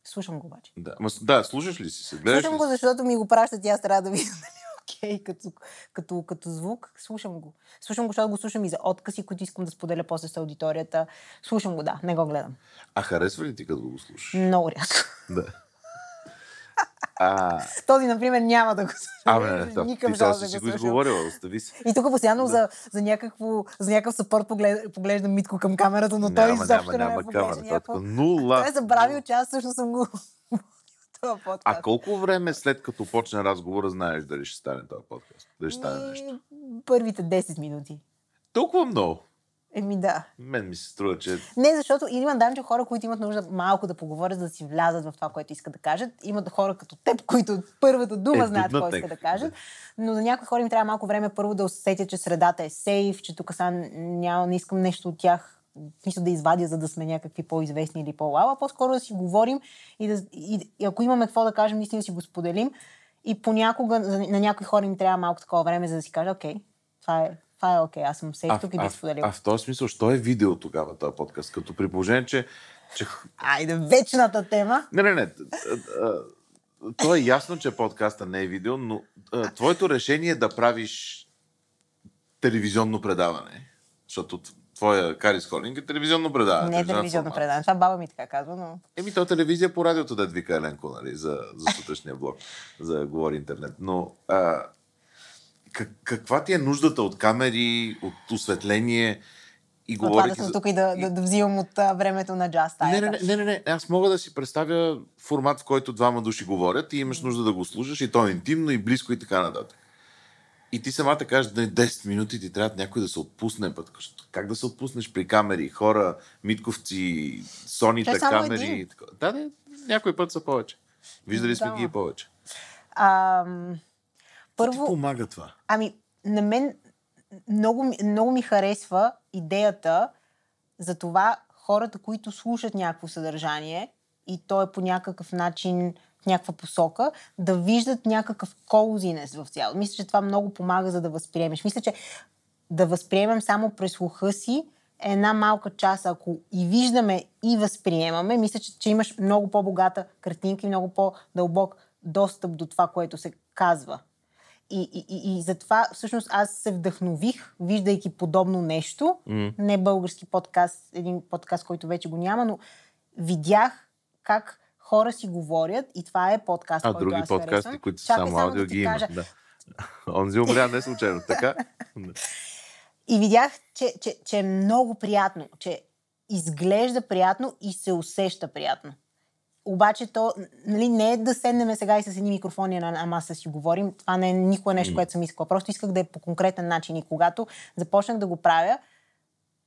Слушам го обаче. Да, да слушаш ли си се? Гледаш Слушам го, защото ми го пращат и аз трябва да видя дали окей като, като, като звук. Слушам го. Слушам го, защото го слушам и за откази, които искам да споделя после с аудиторията. Слушам го, да, не го гледам. А харесва ли ти като го слушаш? Много рядко. Да. А... Този, например, няма да го слушам. Абе, не, да, Никъм ти сега да си го изговорила, остави се. И тук постоянно да. за, за, някакво, за някакъв съпорт поглежда, поглежда Митко към камерата, но няма, той изобщо няма, няма, не няма камера. Нула. Той е забравил, че аз също съм го този подкаст. А колко време след като почне разговора знаеш дали ще стане този подкаст? Дали ще стане нещо? Първите 10 минути. Толкова много? Еми да. Мен ми се струва, че... Не, защото има че хора, които имат нужда малко да поговорят, за да си влязат в това, което искат да кажат. Имат хора като теб, които от първата дума е, знаят какво искат да кажат. Но за някои хора им трябва малко време първо да усетят, че средата е сейф, че тук сега няма, не искам нещо от тях нищо да извадя, за да сме някакви по-известни или по-лава, по-скоро да си говорим и, да, и, и ако имаме какво да кажем, наистина си го споделим. И понякога на някои хора им трябва малко такова време, за да си кажа, окей, това е, това е окей, аз съм сейф тук и би споделил. А, а в този смисъл, що е видео тогава този подкаст? Като при положение, че... че... Айде, вечната тема! Не, не, не. То е ясно, че подкаста не е видео, но твоето решение е да правиш телевизионно предаване, защото твоя Карис Холинг е телевизионно предаване. Не е значи телевизионно предаване, това баба ми така казва, но... Еми, то телевизия по радиото да вика Еленко, нали, за, за сутрешния блог, за говори интернет. Но а, как, каква ти е нуждата от камери, от осветление? И от това да съм за... тук и да, да, да взимам от а, времето на джаз не, не, не, не, не, аз мога да си представя формат, в който двама души говорят и имаш нужда да го слушаш и то е интимно и близко и така нататък. И ти самата кажеш, да 10 минути ти трябва някой да се отпусне. Път. Как да се отпуснеш при камери, хора, митковци, соните, камери? Да, да, някой път са повече. Виждали сме да. ги и повече. А, първо... Ти помага това? Ами, на мен много, много ми харесва идеята за това хората, които слушат някакво съдържание и то е по някакъв начин някаква посока, да виждат някакъв колзинес в цялото. Мисля, че това много помага за да възприемеш. Мисля, че да възприемем само през слуха си една малка част, ако и виждаме и възприемаме, мисля, че, че имаш много по-богата картинка и много по-дълбок достъп до това, което се казва. И, и, и, и затова всъщност аз се вдъхнових, виждайки подобно нещо. Mm. Не български подкаст, един подкаст, който вече го няма, но видях как хора си говорят и това е подкаст, а, който други аз подкасти, харесвам. които са само аудио да ги имаш. Кажа... Да. Онзи умря не случайно, така? и видях, че, че, че е много приятно, че изглежда приятно и се усеща приятно. Обаче то нали, не е да седнем сега и с едни микрофони на маса си говорим. Това не е никога нещо, което съм искала. Просто исках да е по конкретен начин. И когато започнах да го правя,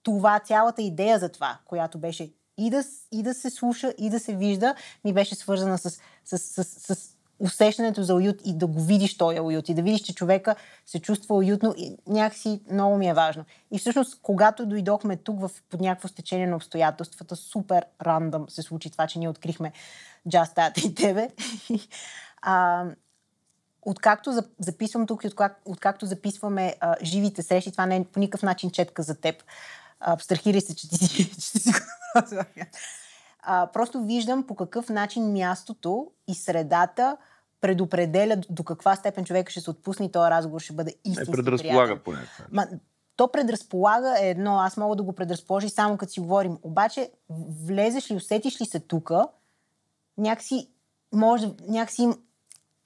това цялата идея за това, която беше и да, и да се слуша, и да се вижда, ми беше свързана с, с, с, с, с усещането за уют и да го видиш той е уют и да видиш, че човека се чувства уютно и някакси много ми е важно. И всъщност, когато дойдохме тук в, под някакво стечение на обстоятелствата, супер рандъм се случи това, че ние открихме Just That и тебе. а, откакто записвам тук и откак, откакто записваме а, живите срещи, това не е по никакъв начин четка за теб абстрахирай се, че ти си, а, Просто виждам по какъв начин мястото и средата предопределя до каква степен човек ще се отпусне и този разговор ще бъде истински Не предразполага Ма, то предразполага е едно, аз мога да го предразположи само като си говорим. Обаче, влезеш ли, усетиш ли се тука, някакси, може, някакси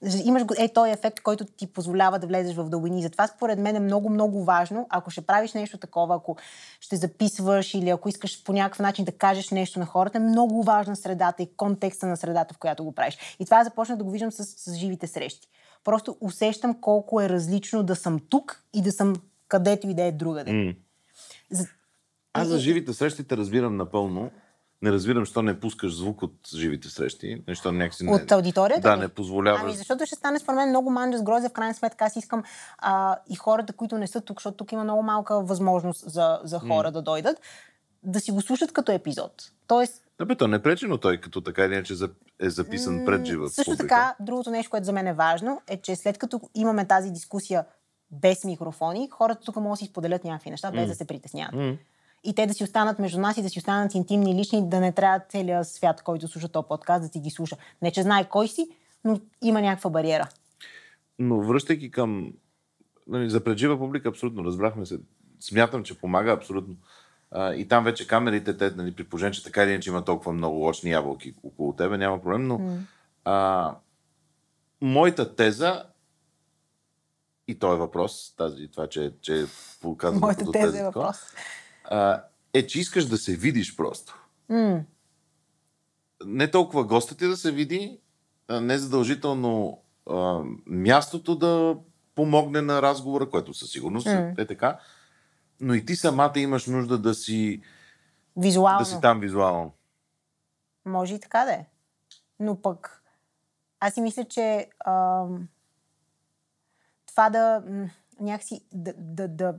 Значи, имаш е този е ефект, който ти позволява да влезеш в дълбини. Затова според мен е много, много важно, ако ще правиш нещо такова, ако ще записваш или ако искаш по някакъв начин да кажеш нещо на хората, е много важна средата и е контекста на средата, в която го правиш. И това започна да го виждам с, с живите срещи. Просто усещам колко е различно да съм тук и да съм където и да е другаде. Mm. За... Аз за живите срещи те разбирам напълно не разбирам, защо не пускаш звук от живите срещи. Нещо някакси не... От аудиторията? Да, ли? не позволяваш. Ами защото ще стане според мен много манджа с грозя. В крайна сметка аз искам а, и хората, които не са тук, защото тук има много малка възможност за, за хора mm. да дойдат, да си го слушат като епизод. Тоест, да, бе, то не пречи, но той като така или иначе е записан пред жива. Също публика. така, другото нещо, което за мен е важно, е, че след като имаме тази дискусия без микрофони, хората тук могат да си споделят някакви неща, без mm. да се притесняват. Mm и те да си останат между нас и да си останат интимни и лични, да не трябва целият свят, който слуша този подкаст, да ти ги слуша. Не, че знае кой си, но има някаква бариера. Но връщайки към нали, за преджива публика, абсолютно, разбрахме се. Смятам, че помага абсолютно. А, и там вече камерите, те, нали, при положение, че така или иначе има толкова много очни ябълки около тебе, няма проблем, но mm. а, моята теза и той е въпрос, тази, това, че, че е показвам Моята теза е въпрос а, е, че искаш да се видиш просто. Mm. Не толкова гостът ти да се види, не задължително а, мястото да помогне на разговора, което със сигурност mm. е така, но и ти самата имаш нужда да си визуално. Да си там визуално. Може и така да е. Но пък аз си мисля, че а, това да някакси да, да, да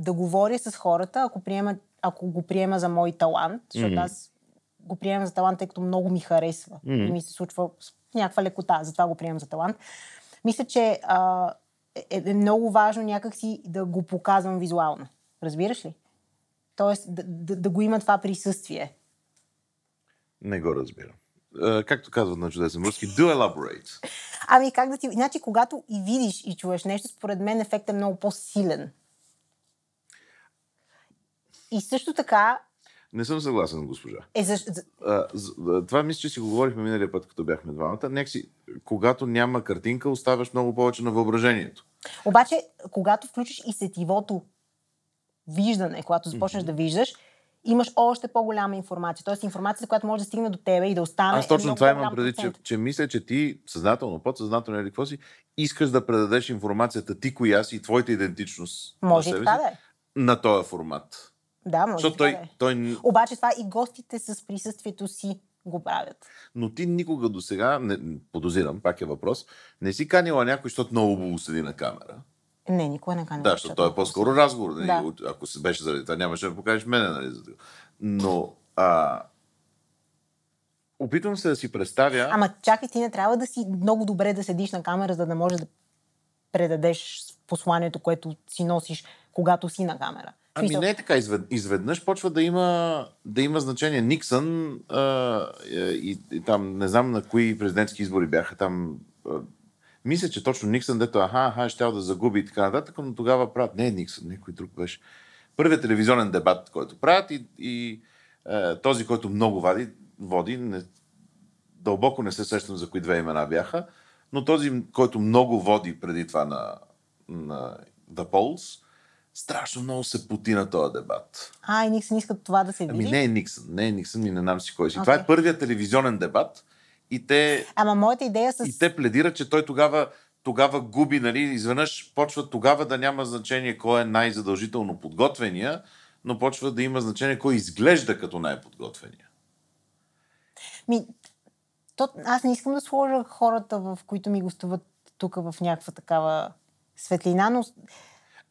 да говоря с хората, ако, приема, ако го приема за мой талант, защото mm-hmm. аз го приемам за талант, тъй като много ми харесва mm-hmm. и ми се случва с някаква лекота, затова го приемам за талант. Мисля, че а, е, е много важно някакси да го показвам визуално. Разбираш ли? Тоест да, да, да го има това присъствие. Не го разбирам. Uh, както казват на чудесен руски, do elaborate. Ами как да ти... Значи, когато и видиш и чуеш нещо, според мен ефектът е много по-силен. И също така. Не съм съгласен, госпожа. Е, защо... а, това мисля, че си го говорихме миналия път, като бяхме двамата. Някакси, когато няма картинка, оставяш много повече на въображението. Обаче, когато включиш и сетивото виждане, когато започнеш mm-hmm. да виждаш, имаш още по-голяма информация. Тоест информацията, която може да стигне до тебе и да остане. Аз е точно е това имам преди, че, че мисля, че ти съзнателно, подсъзнателно или какво си, искаш да предадеш информацията ти, коя си и твоята идентичност. Може и така да е. На този формат. Да, може Защото той, да е. той... Обаче това и гостите с присъствието си го правят. Но ти никога до сега, подозирам, пак е въпрос, не си канила някой, защото много хубаво седи на камера. Не, никога не канила. Да, защото той е, е по-скоро разговор. Нали? да. Ако се беше заради това, нямаше да покажеш мене. Нали? Но а, опитвам се да си представя... Ама чакай, ти не трябва да си много добре да седиш на камера, за да можеш да предадеш посланието, което си носиш, когато си на камера. Ами не е така. Извед, изведнъж почва да има, да има значение. Никсън а, е, и, и там, не знам на кои президентски избори бяха там. А, мисля, че точно Никсън, дето аха, аха, ще да загуби и така нататък, но тогава правят. Не е Никсън, някой друг беше. Първият телевизионен дебат, който правят и, и а, е, този, който много вади, води, не, дълбоко не се сещам за кои две имена бяха, но този, който много води преди това на, на The Polls, страшно много се поти на този дебат. А, и Никсън искат това да се ами види? Ами не е Никсън, не е Никсън и не знам си кой си. Okay. Това е първият телевизионен дебат и те... Ама моята идея с... И те пледират, че той тогава тогава губи, нали, изведнъж почва тогава да няма значение кой е най-задължително подготвения, но почва да има значение кой изглежда като най-подготвения. Ми, то, аз не искам да сложа хората, в които ми гостуват тук в някаква такава светлина, но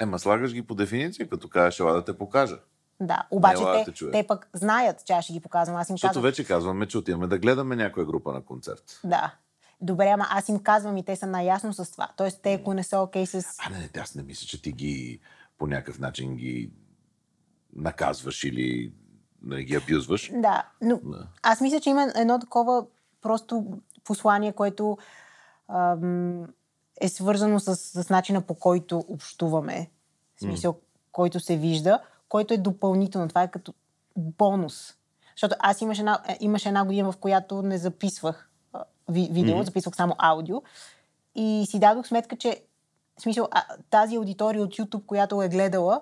Ема слагаш ги по дефиниция, като кажеш, ела да те покажа. Да, обаче те, те, те, те пък знаят, че аз ще ги показвам. Аз им Защото казвам... вече казваме, че отиваме да гледаме някоя група на концерт. Да. Добре, ама аз им казвам и те са наясно с това. Тоест, те, ако не са окей okay с... А, не, не, аз не мисля, че ти ги по някакъв начин ги наказваш или не нали, ги абюзваш. Да, но да. аз мисля, че има едно такова просто послание, което ам, е свързано с, с начина по който общуваме. В смисъл, mm. който се вижда, който е допълнително. Това е като бонус. Защото аз имаше една, е, имаш една година, в която не записвах ви, видео, mm-hmm. записвах само аудио. И си дадох сметка, че в смисъл, а, тази аудитория от YouTube, която е гледала,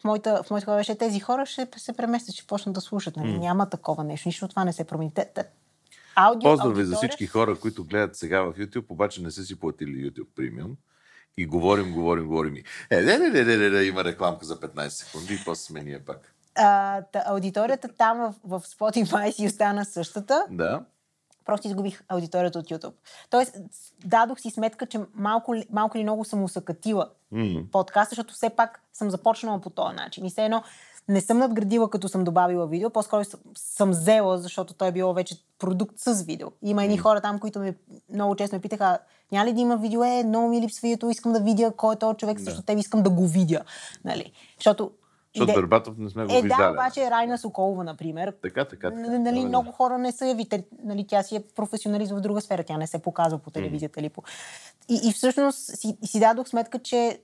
в моята, в моята беше тези хора ще се преместят, ще почнат да слушат. Нали? Mm. Няма такова нещо. Нищо от това не се промени. Те, те, Аудио, Поздрави аудитория. за всички хора, които гледат сега в YouTube, обаче не са си платили YouTube Premium. И говорим, говорим, говорим. Е, не, не, не, не, не, не, има рекламка за 15 секунди и после сме ние пак. А, та, аудиторията там в, в Spotify си остана същата. Да. Просто изгубих аудиторията от YouTube. Тоест, дадох си сметка, че малко, малко или много съм усъкатила mm. Mm-hmm. подкаста, защото все пак съм започнала по този начин. И все едно не съм надградила, като съм добавила видео, по-скоро съм, взела, защото той е било вече продукт с видео. Има едни хора там, които ми много често ме питаха, няма ли да има видео, е, много ми липсва видеото, искам да видя кой е този човек, защото да. те искам да го видя. Нали? Защото защото Де... Дърбатов не сме го е, виждали. Е, да, обаче Райна Соколова, например. Така, така. така. Нали, нали, много хора не са явите. Нали, тя си е професионалист в друга сфера. Тя не се показва по телевизията. Mm. Или нали, по... И, и всъщност си, си дадох сметка, че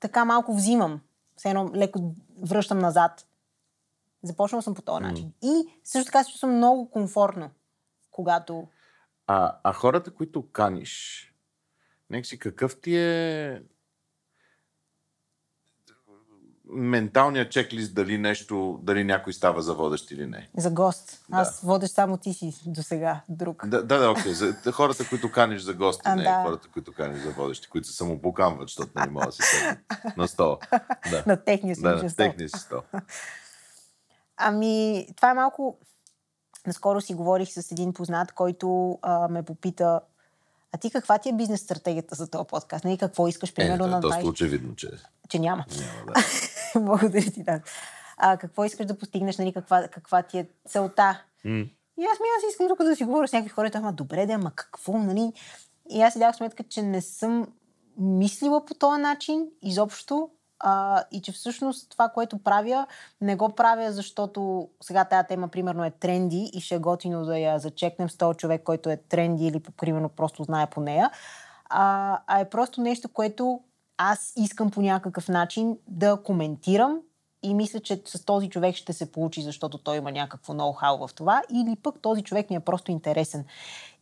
така малко взимам все едно леко връщам назад. Започнал съм по този начин. Mm. И също така се чувствам много комфортно, когато... А, а хората, които каниш, нека си какъв ти е менталния чеклист дали нещо, дали някой става за водещ или не. За гост. Да. Аз водещ само ти си до сега, друг. Да, да, да окей. За хората, които каниш за гости, а, не да. хората, които каниш за водещи, които се самопокамват, защото не нали, мога да се седнат на стола. Да. На техния си да, на техния си стол. Ами, това е малко... Наскоро си говорих с един познат, който а, ме попита а ти каква ти е бизнес стратегията за този подкаст? Не, нали, какво искаш, е, примерно, е, на... Е, очевидно, че... Че няма. Няма, да. Мога да ти, дам. А, какво искаш да постигнеш, нали, каква, каква ти е целта? Mm. И аз ми аз искам тук да си говоря с някакви хора, ама добре, да, ама какво, нали? И аз си дах сметка, че не съм мислила по този начин изобщо а, и че всъщност това, което правя, не го правя, защото сега тази тема, примерно, е тренди и ще е готино да я зачекнем с този човек, който е тренди или, примерно, просто знае по нея, а, а е просто нещо, което аз искам по някакъв начин да коментирам и мисля, че с този човек ще се получи, защото той има някакво ноу-хау в това, или пък този човек ми е просто интересен.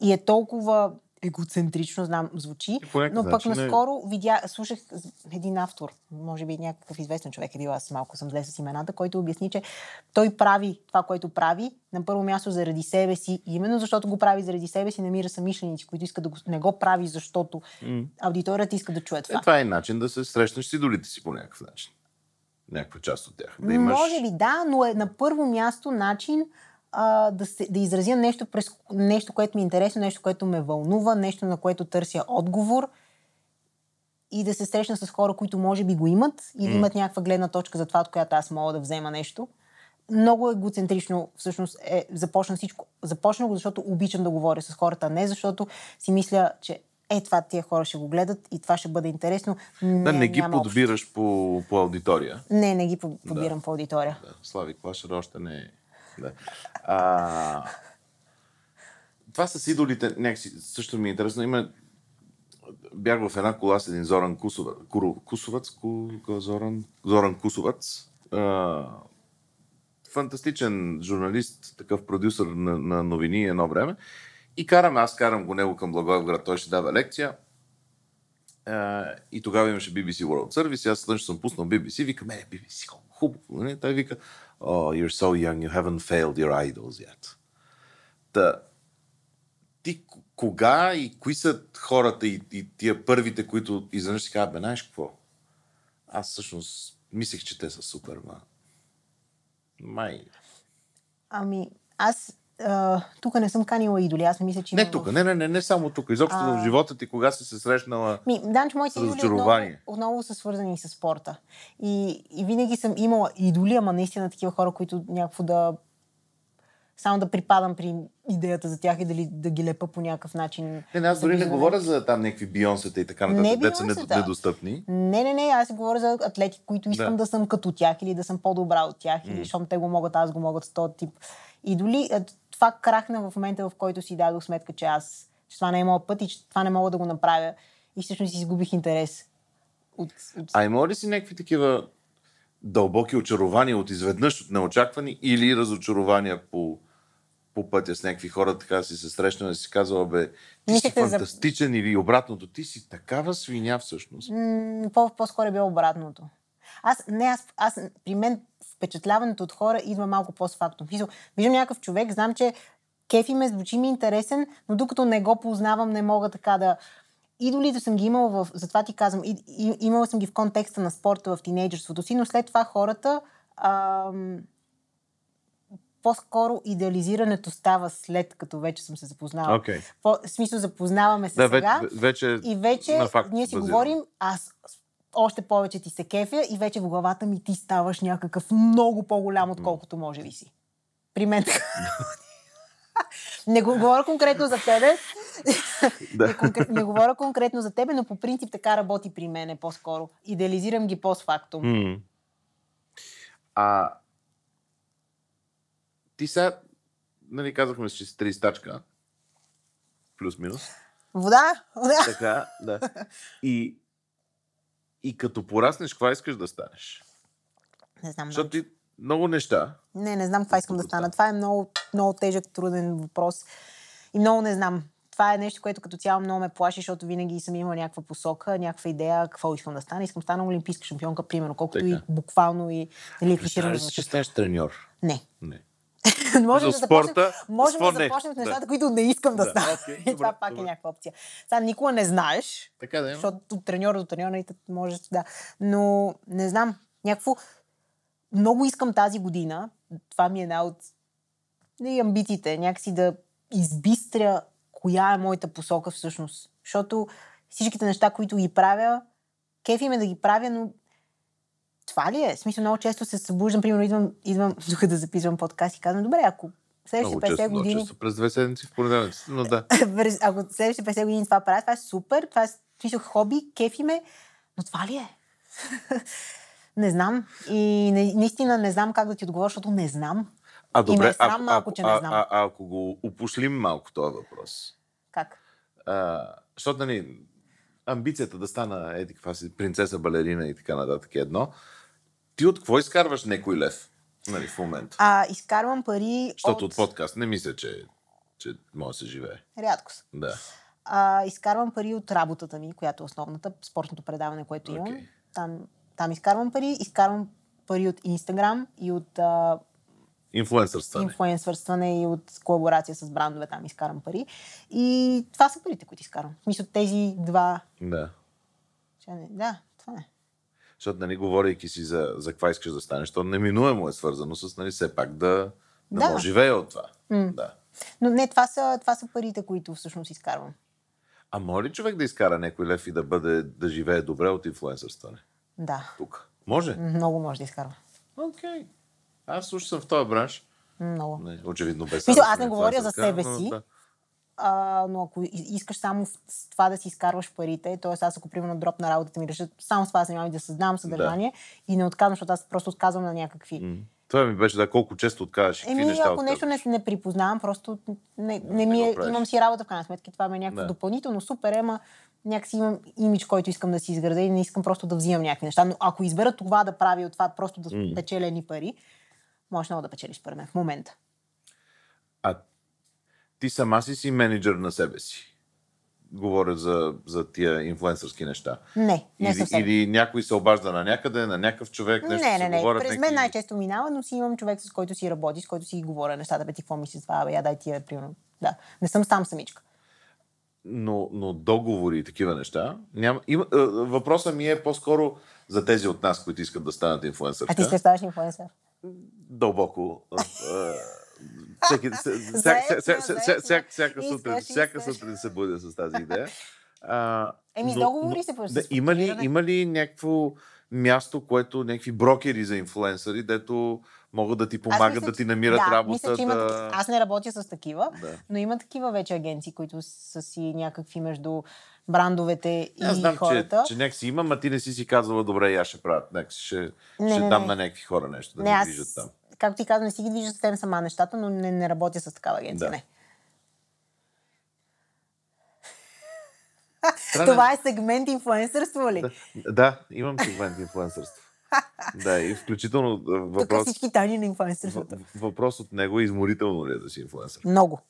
И е толкова егоцентрично, знам, звучи. Но пък значи, наскоро не... видя, слушах един автор, може би някакъв известен човек е бил, аз малко съм зле с имената, който обясни, че той прави това, което прави, на първо място заради себе си, именно защото го прави заради себе си, намира самишленици, които искат да го... не го прави, защото mm. аудиторията иска да чуе е, това. Е, това е начин да се срещнеш с идолите си по някакъв начин. Някаква част от тях. Да имаш... Може би да, но е на първо място начин а, да, се, да изразя нещо, през, нещо, което ми е интересно, нещо, което ме вълнува, нещо, на което търся отговор и да се срещна с хора, които може би го имат или mm. имат някаква гледна точка за това, от която аз мога да взема нещо. Много егоцентрично всъщност е, започна всичко. Започна го, защото обичам да говоря с хората, а не защото си мисля, че е, това тия хора ще го гледат и това ще бъде интересно. Не, да, не ги подбираш по, по аудитория. Не, не ги подбирам да. по аудитория. Да. Слави Клашер още не е да. А, това с идолите, някакси, също ми е интересно. Има бях в една кола с един Зоран Куру, Кусовац, Ку, е Зоран, Зоран Кусовац. А, фантастичен журналист, такъв продюсър на, на новини едно време. И карам аз карам го него към Благоевград, той ще дава лекция. А, и тогава имаше BBC World Service, аз слънче съм пуснал BBC, вика, мене BBC, хубаво. Не? Той вика, oh, you're so young, you haven't failed your idols yet. Та, ти кога и кои са хората и, и тия първите, които изведнъж си казват, бе, знаеш какво? Аз всъщност мислех, че те са супер, ма. Май. Ами, аз а, тук не съм канила идоли. Аз не мисля, че. Не тук, тук, не, не, не, не само тук. Изобщо а... в живота ти, кога си се срещнала. Ми, че моите идоли отново, отново са свързани с спорта. И, и винаги съм имала идоли, ама наистина такива хора, които някакво да. Само да припадам при идеята за тях и дали да ги лепа по някакъв начин. Не, не аз дори не говоря за там някакви бионсета и така нататък, деца не, недостъпни. Не, не, не, аз говоря за атлети, които искам да. да съм като тях или да съм по-добра от тях, mm. или защото те го могат, аз го могат, този тип. И доли, това крахна в момента, в който си дадох сметка, че аз, че това не е моят път и че това не мога да го направя. И всъщност изгубих интерес. От, от... А има ли си някакви такива дълбоки очарования от изведнъж, от неочаквани или разочарования по, по пътя с някакви хора, така си се срещнала и си казала, бе, ти Мислях си фантастичен за... или обратното, ти си такава свиня всъщност. М- по- по-скоро бе обратното. Аз, не, аз, аз, при мен впечатляването от хора идва малко по-сфактум. Виждам някакъв човек, знам, че кефи ме, звучи ми интересен, но докато не го познавам, не мога така да... Идолите съм ги имала в... Затова ти казвам, и, и, имала съм ги в контекста на спорта в тинейджерството си, но след това хората... Ам, по-скоро идеализирането става след като вече съм се запознала. Okay. По, в смисъл, запознаваме се да, сега. Вече, вече и вече ние си базирам. говорим, аз още повече ти се кефя и вече в главата ми ти ставаш някакъв много по-голям, отколкото може би си. При мен Не говоря конкретно за тебе. Да. Не, конкр... не говоря конкретно за тебе, но по принцип така работи при мене по-скоро. Идеализирам ги по-сфактум. Mm. А, ти сега, нали казахме, че си 30 тачка. Плюс-минус. Вода. Така, да. И и като пораснеш, каква искаш да станеш? Не знам. Защото ти много неща. Не, не знам каква искам да стана. Това е много, много тежък, труден въпрос. И много не знам. Това е нещо, което като цяло много ме плаши, защото винаги съм имала някаква посока, някаква идея какво искам да стана. Искам да стана олимпийска шампионка, примерно, колкото така. и буквално и дали Представяш че станеш треньор? Не. не. може да започнем, можем да започнем с нещата, да. които не искам да, да. Okay, и това пак е добре. е някаква опция. Сега никога не знаеш, така да защото от треньор до треньор нали, да. Но не знам, някакво... Много искам тази година, това ми е една от не, нали, амбициите, някакси да избистря коя е моята посока всъщност. Защото всичките неща, които ги правя, кефи ме да ги правя, но това ли е? В смисъл, много често се събуждам, примерно идвам, идвам тук да записвам подкаст и казвам, добре, ако следващите 50 често, години... Много често, през две седмици в понеделник, но да. ако следващите 50 години това правя, това е супер, това е смисъл, хоби, кефи ме, но това ли е? не знам. И наистина не знам как да ти отговоря, защото не знам. А добре, и е срам а, малко, а, че не знам. А, а, а, ако го опушлим малко този въпрос. Как? А, защото, нали, амбицията да стана еди каква си принцеса, балерина и така нататък е едно. Ти от какво изкарваш някой лев нали, в момента? А, изкарвам пари Защото от... от подкаст не мисля, че, че може да се живее. Рядко са. Да. А, изкарвам пари от работата ми, която е основната, спортното предаване, което имам. Okay. Там, там изкарвам пари. Изкарвам пари от Instagram и от а, Инфлуенсърстване. Инфлуенсърстване и от колаборация с брандове там изкарам пари. И това са парите, които изкарам. В смисъл тези два. Да. не... Да, това е защото, нали, говорейки си за, за каква искаш да станеш, то неминуемо е свързано с, нали, все пак да, да, да. може живее от това. Mm. Да. Но не, това са, това са парите, които всъщност изкарвам. А може ли човек да изкара някой лев и да, бъде, да живее добре от не? Да. Тук. Може? Много може да изкарва. Окей. Okay. Аз също съм в този бранш. Много. Не, очевидно без. Мисло, аз не говоря за себе си. Да а, но ако искаш само с това да си изкарваш парите, т.е. аз ако примерно дроп на работата ми реша, само с това да занимавам и да създавам съдържание да. и не отказвам, защото аз просто отказвам на някакви. Mm. Това ми беше да колко често отказваш. Еми, ако отказваш? нещо не, не припознавам, просто не, не, не ми е, имам си работа в крайна сметка. Това ме е някакво да. допълнително супер, ема някакси имам имидж, който искам да си изграда и не искам просто да взимам някакви неща. Но ако избера това да прави от това, просто да mm. печеля ни пари, може много да печелиш според мен в момента. А ти сама си си менеджер на себе си. Говоря за, за тия инфлуенсърски неща. Не, не или, съвсем. Или някой се обажда на някъде, на някакъв човек, нещо Не, не, не. През мен най-често минава, но си имам човек, с който си работи, с който си говоря нещата, бе ти какво мислиш това, бе я дай тия, примерно. Да, не съм сам самичка но, но договори и такива неща. Няма... Има... Е, въпросът ми е по-скоро за тези от нас, които искат да станат инфлуенсър. А ти ще станеш инфлуенсър? Дълбоко. Е, е, всяка, сутрин, всяка сутрин се будя с тази идея. А, Еми, но, договори се да, има, ли, има ли някакво място, което някакви брокери за инфлуенсъри, дето могат да ти помагат мисля, да ти намират да, работа. Мисля, че има, Аз не работя с такива, да. но има такива вече агенции, които са си някакви между брандовете и аз знам, хората. Че, че някакси има, а ти не си си казала, добре, аз ще правя. някакси ще, не, ще не, дам не. на някакви хора нещо да не, грижат там както ти казвам, не си ги движа съвсем сама нещата, но не, не работя с такава агенция. Да. Не. Странен... Това е сегмент инфлуенсърство ли? Да, да имам сегмент инфлуенсърство. да, и включително въпрос... Тук всички тайни на инфлуенсърството. Въпрос от него е изморително ли е да си инфлуенсър? Много.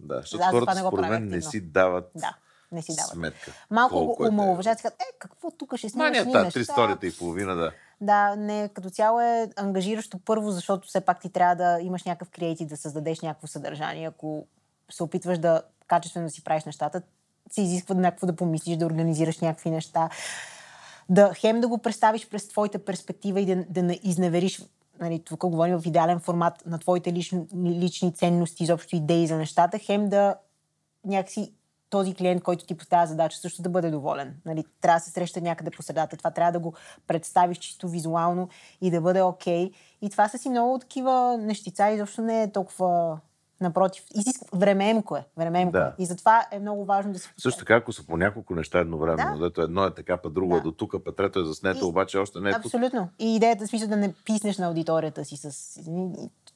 Да, защото да, хората според мен не си дават да, не си дават. сметка. Малко го е умалуважат, е, какво тук ще снимаш? Мания, та, три историята и половина, да. Да, не, като цяло е ангажиращо първо, защото все пак ти трябва да имаш някакъв креатив, да създадеш някакво съдържание. Ако се опитваш да качествено си правиш нещата, се изисква някакво да помислиш, да организираш някакви неща, да хем да го представиш през твоята перспектива и да, да не изневериш нали, тук говорим в идеален формат на твоите лични, лични ценности, изобщо идеи за нещата, хем да някакси този клиент, който ти поставя задача, също да бъде доволен. Нали, трябва да се среща някъде по средата. Това трябва да го представиш чисто визуално и да бъде окей. Okay. И това са си много такива нещица и защо не е толкова напротив. Изиск... Времеемко е. Времеемко. Е. Да. И затова е много важно да се... Също така, ако са по няколко неща едновременно, да. дето едно е така, па друго е да. е до тук, па трето е заснето, и... обаче още не е Абсолютно. Тук. И идеята смисъл да не писнеш на аудиторията си с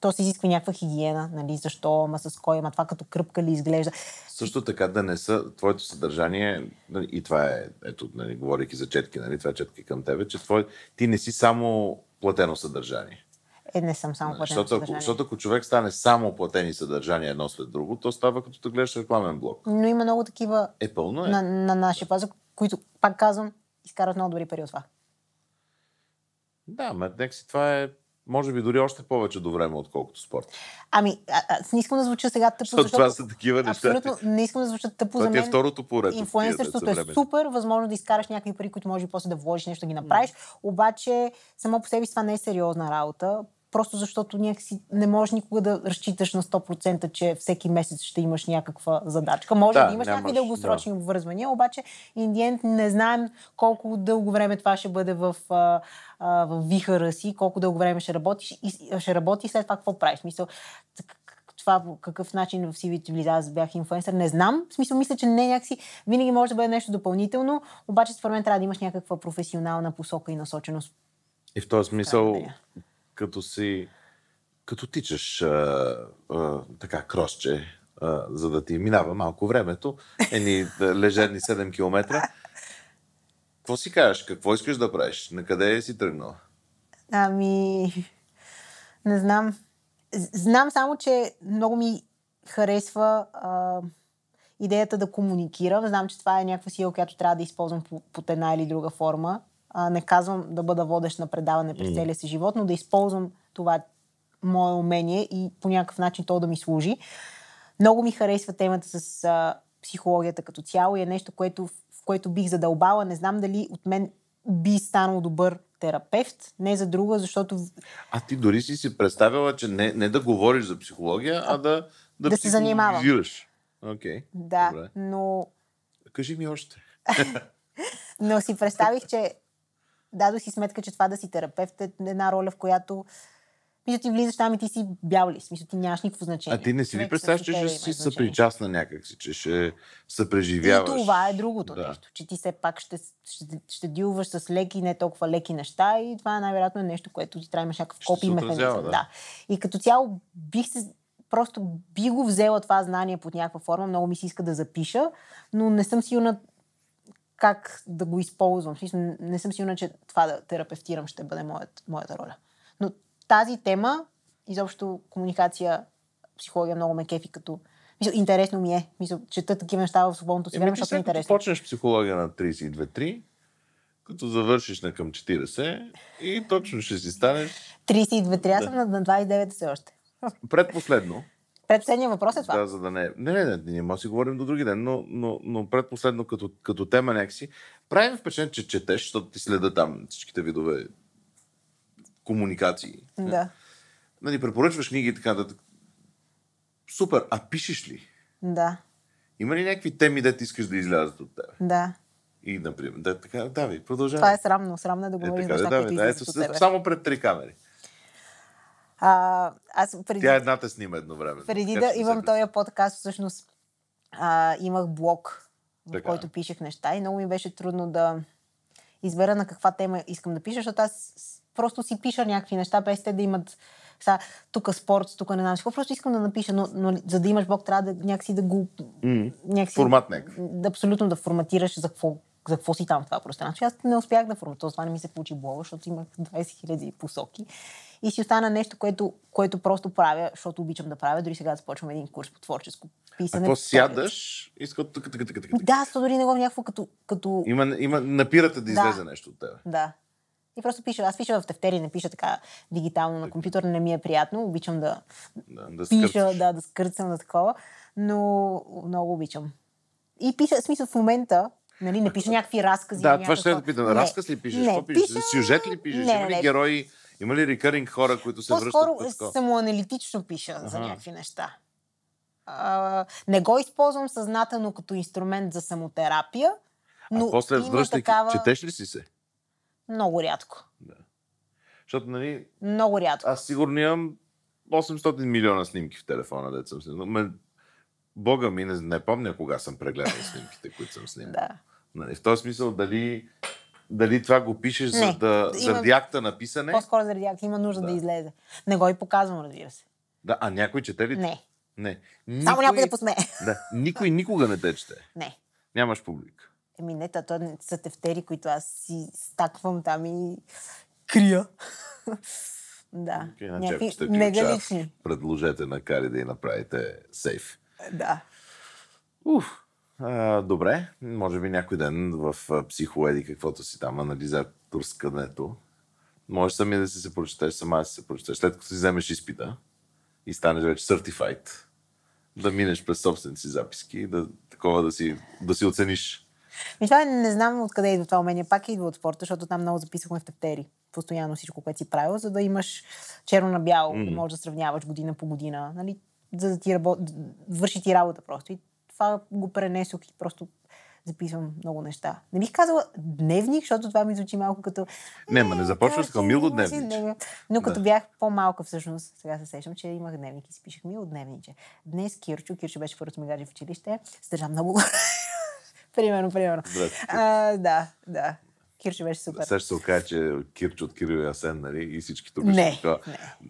то се изисква някаква хигиена, нали, защо, ама с кой, ама това като кръпка ли изглежда. Също така да не са твоето съдържание, нали, и това е, ето, нали, говорейки за четки, нали, това е четки към тебе, че твой, ти не си само платено съдържание. Е, не съм само нали, платено защото, съдържание. защото ако човек стане само платени съдържания едно след друго, то става като да гледаш рекламен блок. Но има много такива е, пълно е. На, на нашия пазар, които, пак казвам, изкарат много добри пари от това. Да, ме, си това е може би дори още повече до време, отколкото спорт. Ами, а, аз не искам да звуча сега тъпо, защото... това са такива неща. Абсолютно, не искам да звуча тъпо за е мен. е второто поред. Инфлуенсърството е супер, възможно да изкараш някакви пари, които може после да вложиш, нещо да ги направиш. Mm. Обаче, само по себе си това не е сериозна работа просто защото някакси не можеш никога да разчиташ на 100%, че всеки месец ще имаш някаква задачка. Може да, да имаш някакви дългосрочни да. обвързвания, обаче индиент не знаем колко дълго време това ще бъде в, а, а, в вихъра си, колко дълго време ще работиш и ще работи след това какво правиш. Мисъл, това по какъв начин в CV цивилизация бях инфуенсър, не знам. В смисъл, мисля, че не някакси винаги може да бъде нещо допълнително, обаче според мен трябва да имаш някаква професионална посока и насоченост. И в този смисъл, като си като тичаш а, а, така кросче, а, за да ти минава малко времето, едни лежерни 7 км, какво си кажеш? Какво искаш да правиш? На къде си тръгнала? Ами, не знам. Знам само, че много ми харесва а, идеята да комуникирам. Знам, че това е някаква сила, която трябва да използвам под една или друга форма. А, не казвам да бъда водещ на предаване през целия си живот, но да използвам това мое умение и по някакъв начин то да ми служи. Много ми харесва темата с а, психологията като цяло и е нещо, което, в което бих задълбала. Не знам дали от мен би станал добър терапевт, не за друга, защото... А ти дори си си представила, че не, не да говориш за психология, а, а да... Да, да се занимавам. Окей. Okay. Да, Добре. но... Кажи ми още. но си представих, че дадох си сметка, че това да си терапевт е една роля, в която мисля, ти влизаш там и ти си бял ли, смисъл, ти нямаш никакво значение. А ти не си ли представяш, че ще си съпричастна някакси, че ще съпреживяваш? И това е другото да. нещо, че ти все пак ще, ще, ще дилваш с леки, не толкова леки неща и това е най-вероятно е нещо, което ти трябва имаш някакъв копи механизъм. Да. да. И като цяло бих се просто би го взела това знание под някаква форма, много ми се иска да запиша, но не съм сигурна как да го използвам. Не съм сигурна, че това да терапевтирам ще бъде моят, моята роля. Но тази тема, изобщо комуникация, психология много ме кефи като... Мисъл, интересно ми е. Мисъл, чета такива неща в свободното си време, защото е интересно. Почнеш психология на 32-3, като завършиш на към 40 и точно ще си станеш... 32 3 да. съм на 29 все още. Предпоследно. Предпоследния въпрос е това. Да, за да не. Не, не, не, не не може да си говорим до други ден, но, но, но предпоследно като, като тема някакси. Правим впечатление, че четеш, защото ти следа там всичките видове комуникации. Да. Не? Нали, препоръчваш книги и така да. Супер, а пишеш ли? Да. Има ли някакви теми, де ти искаш да излязат от теб? Да. И, например, да, така, да, продължавай. Това е срамно, срамно е да е, говориш е, така, да, да, да, ето, само пред три камери. А, аз преди... Тя едната снима едно време. Преди да имам този подкаст, всъщност а, имах блог, в така. Е. който пишех неща и много ми беше трудно да избера на каква тема искам да пиша, защото аз просто си пиша някакви неща, без те да имат тук спорт, тук не знам какво. Просто искам да напиша, но, но за да имаш блог, трябва да някакси да го... Mm. Някакси, Формат някакъв. Да, абсолютно да форматираш за какво за какво си там в това пространство. Значи, аз не успях да формирам. Това не ми се получи блога, защото имах 20 000 посоки. И си остана нещо, което, което просто правя, защото обичам да правя. Дори сега започвам един курс по творческо писане. Ако сядаш, искат тук, тук, тук, тук. Да, то дори не го някакво като... като... Има, има, напирате да излезе да. нещо от теб. Да. И просто пиша. Аз пиша в тефтери, не пиша така дигитално на компютър, не ми е приятно. Обичам да, да, да пиша, да, да скърцам на такова, но много обичам. И пиша, в смисъл в момента, Нали, не пише някакви разкази. Да, това ще да питам. Не. Разказ ли пишеш? Не, пишеш? Пиша... Сюжет ли пишеш? Не, Има ли не, герои? Има ли рекъринг хора, които се връщат? По-скоро самоаналитично пиша ага. за някакви неща. А, не го използвам съзнателно като инструмент за самотерапия, но а после връщай, такава... четеш ли си се? Много рядко. Да. Защото, нали... Много рядко. Аз сигурно имам 800 милиона снимки в телефона, дет съм снимал. Бога ми, не, не помня кога съм прегледал снимките, които съм снимал. да. Нали, в този смисъл, дали, дали това го пишеш за да, има, заради акта на писане? По-скоро заради акта. Има нужда да. да излезе. Не го и показвам, разбира се. Да, а някой чете ли? Не. Не. Никой, Само някой да посмее. Да, никой никога не те чете. Не. Нямаш публика. Еми не, то са тефтери, които аз си стаквам там и крия. да. Okay, значи, Някакви мегалични. Предложете на Кари да и направите сейф. Да. Уф. А, добре, може би някой ден в психоеди, каквото си там, анализатор където. Можеш сами да си се прочетеш, сама си се прочетеш. След като си вземеш изпита и станеш вече certified, да минеш през собствените си записки, да, такова да си, да си оцениш. Мисля, не знам откъде идва това умение. Пак идва от спорта, защото там много записахме в тефтери. Постоянно всичко, което си правил, за да имаш черно на бяло, mm-hmm. да можеш да сравняваш година по година. Нали? За да ти работ... върши ти работа просто. И това го пренесох и просто записвам много неща. Не бих казала дневник, защото това ми звучи малко като... Не, ма не е, започваш като мило дневниче. Но като да. бях по-малка всъщност, сега се сещам, че имах дневник и си пишех мило дневниче. Днес Кирчо, Кирчо беше първото ми гадже в училище, стържа много... примерно, примерно. А, да, да. Кирчо беше супер. Също се окаже, че Кирчо от Кирил и Асен, нали? И всички тук. Не,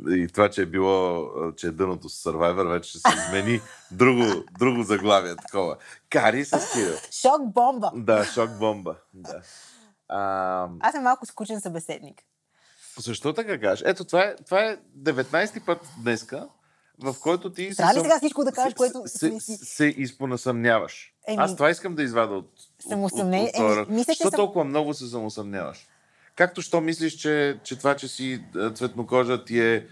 не. И това, че е било, че е дъното с Survivor, вече ще се измени друго, друго заглавие такова. Кари с Кирил. Шок бомба. Да, шок бомба. Да. А... Аз съм малко скучен събеседник. Защо така кажеш? Ето, това е, това е 19-ти път днеска, в който ти... Трябва ли сега всичко да кажеш, което... Се, се, се изпонасъмняваш. Еми... Аз това искам да извада от самосъмнение. От, от, от е, мисля, Що съм... толкова много се самосъмняваш? Както що мислиш, че, че това, че си цветнокожа ти е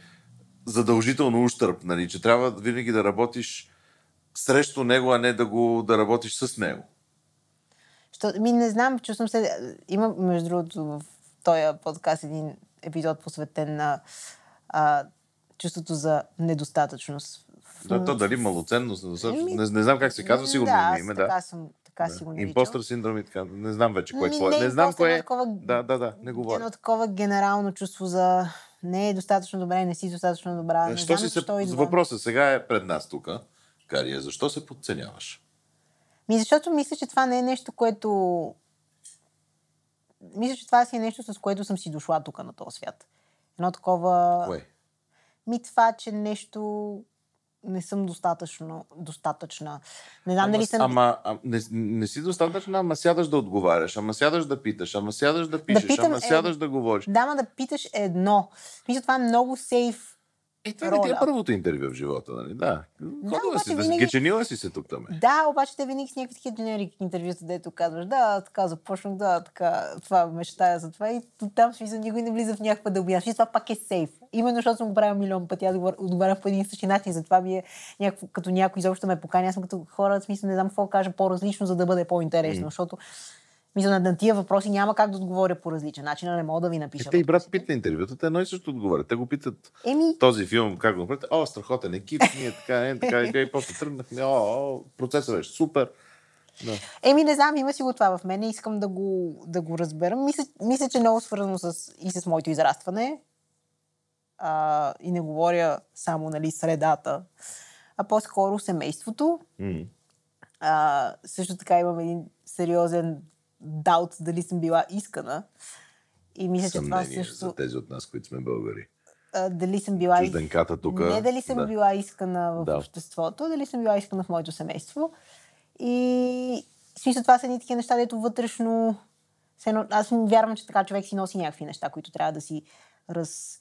задължително ущърп, нали? че трябва винаги да работиш срещу него, а не да, го, да работиш с него. Що, ми не знам, чувствам се... Има, между другото, в този подкаст един епизод посветен на а, чувството за недостатъчност. Да, то дали малоценност, недостатъчност, ами, не, не знам как се казва, сигурно да, има име, да. Така съм така да. си го наричал. Импостър синдром и така. Не знам вече кое ами е Не, знам е кое е. Такова... Да, да, да, не говоря. Едно такова генерално чувство за не е достатъчно добре, не си достатъчно добра. Не Що знам, си се... Идва. Въпросът сега е пред нас тук, Кария. Защо се подценяваш? Ми защото мисля, че това не е нещо, което... Мисля, че това си е нещо, с което съм си дошла тук на този свят. Едно такова... Кое? Ми това, че нещо не съм достатъчно, достатъчна. Не знам ама, дали съм... Ама а, не, не си достатъчна, ама сядаш да отговаряш, ама сядаш да питаш, ама сядаш да пишеш, да питам, ама е- сядаш е... да говориш. Да, ама да питаш е едно. Мисля, това е много сейф е, това роля. не ти е първото интервю в живота, нали? Да. Ходила да, си, винаги... да, си се тук там. Е. Да, обаче те винаги с някакви такива генерики интервюта, дето казваш, да, така започнах, да, така, това мечтая за това и там смисъл никой не влиза в някаква дълбина. Смисъл, това пак е сейф. Именно защото съм го правил милион пъти, аз отговарям по един и същи начин, затова ми е някакво, като някой изобщо ме покани, аз съм като хора, смисъл не знам какво кажа по-различно, за да бъде по-интересно, mm. защото мисля, на, тия въпроси няма как да отговоря по различен начин, а не мога да ви напиша. Е, те и брат пита на те едно и също отговарят. Те го питат Еми... този филм, как го направите. О, страхотен екип, ние така, не, така, така, и после тръгнахме. О, о процесът беше супер. Да. Еми, не знам, има си го това в мен. Искам да го, да го разбера. Мисля, мисля, че е много свързано с, и с моето израстване. А, и не говоря само нали, средата, а по-скоро семейството. Mm. А, също така имам един сериозен даут дали съм била искана. И мисля, Съмнение че това също... за тези от нас, които сме българи. А, дали съм била... Чужденката тук... Не дали съм да. била искана в да. обществото, дали съм била искана в моето семейство. И в смисъл това са едни такива неща, дето вътрешно... Аз вярвам, че така човек си носи някакви неща, които трябва да си раз...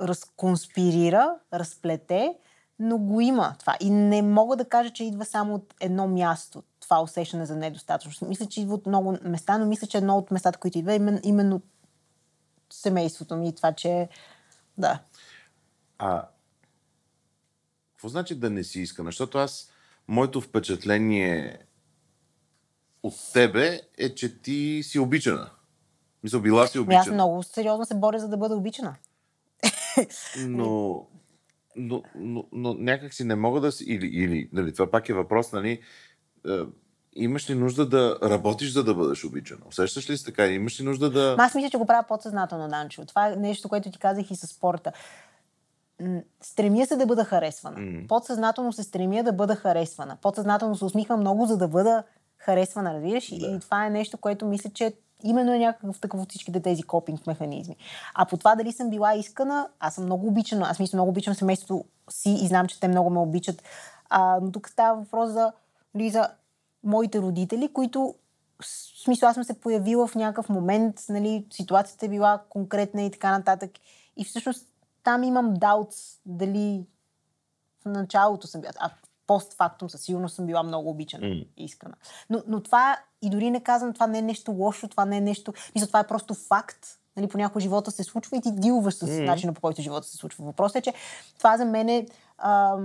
разконспирира, разплете, но го има това. И не мога да кажа, че идва само от едно място това усещане за недостатъчност. Мисля, че идва от много места, но мисля, че едно от местата, които идва, е именно, именно семейството ми и това, че да. А какво значи да не си искам? Защото аз, моето впечатление от тебе е, че ти си обичана. Мисля, била си ами обичана. Аз много сериозно се боря за да бъда обичана. Но, но, но, но някак си не мога да си... Или, или нали, това пак е въпрос, нали, е, имаш ли нужда да работиш, за да бъдеш обичан? Усещаш ли се така? Имаш ли нужда да... Аз мисля, че го правя подсъзнателно, Данчо. Това е нещо, което ти казах и със спорта. Стремя се да бъда харесвана. Mm. Подсъзнателно се стремя да бъда харесвана. Подсъзнателно се усмихвам много, за да бъда харесвана, разбираш? Да. И това е нещо, което мисля, че именно е някакъв такъв от всичките тези копинг механизми. А по това дали съм била искана, аз съм много обичана. Аз мисля, много обичам семейството си и знам, че те много ме обичат. А, но тук става въпрос за Нали, за моите родители, които в смисъл аз съм се появила в някакъв момент, нали, ситуацията е била конкретна и така нататък. И всъщност там имам даутс дали в началото съм била, а постфактум със сигурност съм била много обичана и искана. Но, но това, и дори не казвам, това не е нещо лошо, това не е нещо, мисля, това е просто факт, нали, понякога живота се случва и ти дилваш с mm. начина по който живота се случва. Въпросът е, че това за мен е а,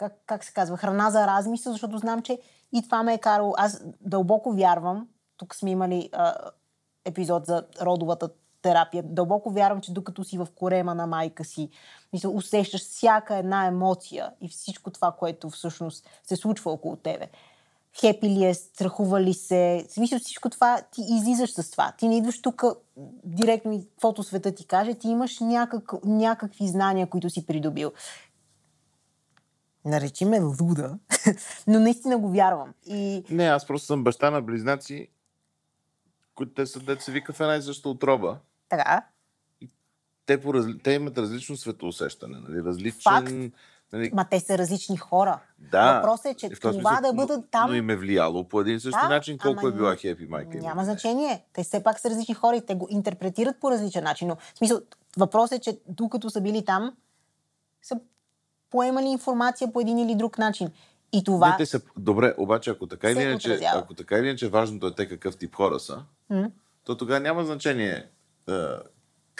как, как се казва, храна за размисъл, защото знам, че и това ме е карало. Аз дълбоко вярвам, тук сме имали а, епизод за родовата терапия. Дълбоко вярвам, че докато си в корема на майка си, мисля, усещаш всяка една емоция и всичко това, което всъщност се случва около тебе. Хепи ли е, страхува ли се, смисъл всичко това, ти излизаш с това. Ти не идваш тук директно и каквото света ти каже, ти имаш някак, някакви знания, които си придобил наречи ме луда, но наистина го вярвам. И... Не, аз просто съм баща на близнаци, които те са деца вика в една и съща отроба. Така. И те, по, те имат различно светоусещане, нали? различен... Факт. Нали... Ма те са различни хора. Да. Въпросът е, че е, това смисъл, да бъдат там... Но им е влияло по един същи да, начин, колко е ама, е била хепи майка. Няма значение. Те все пак са различни хора и те го интерпретират по различен начин. Но, в смисъл, въпросът е, че докато са били там, са поемали информация по един или друг начин. И това. Не, те са... Добре, обаче, ако така, или иначе, ако така или иначе важното е те какъв тип хора са, mm? то тогава няма значение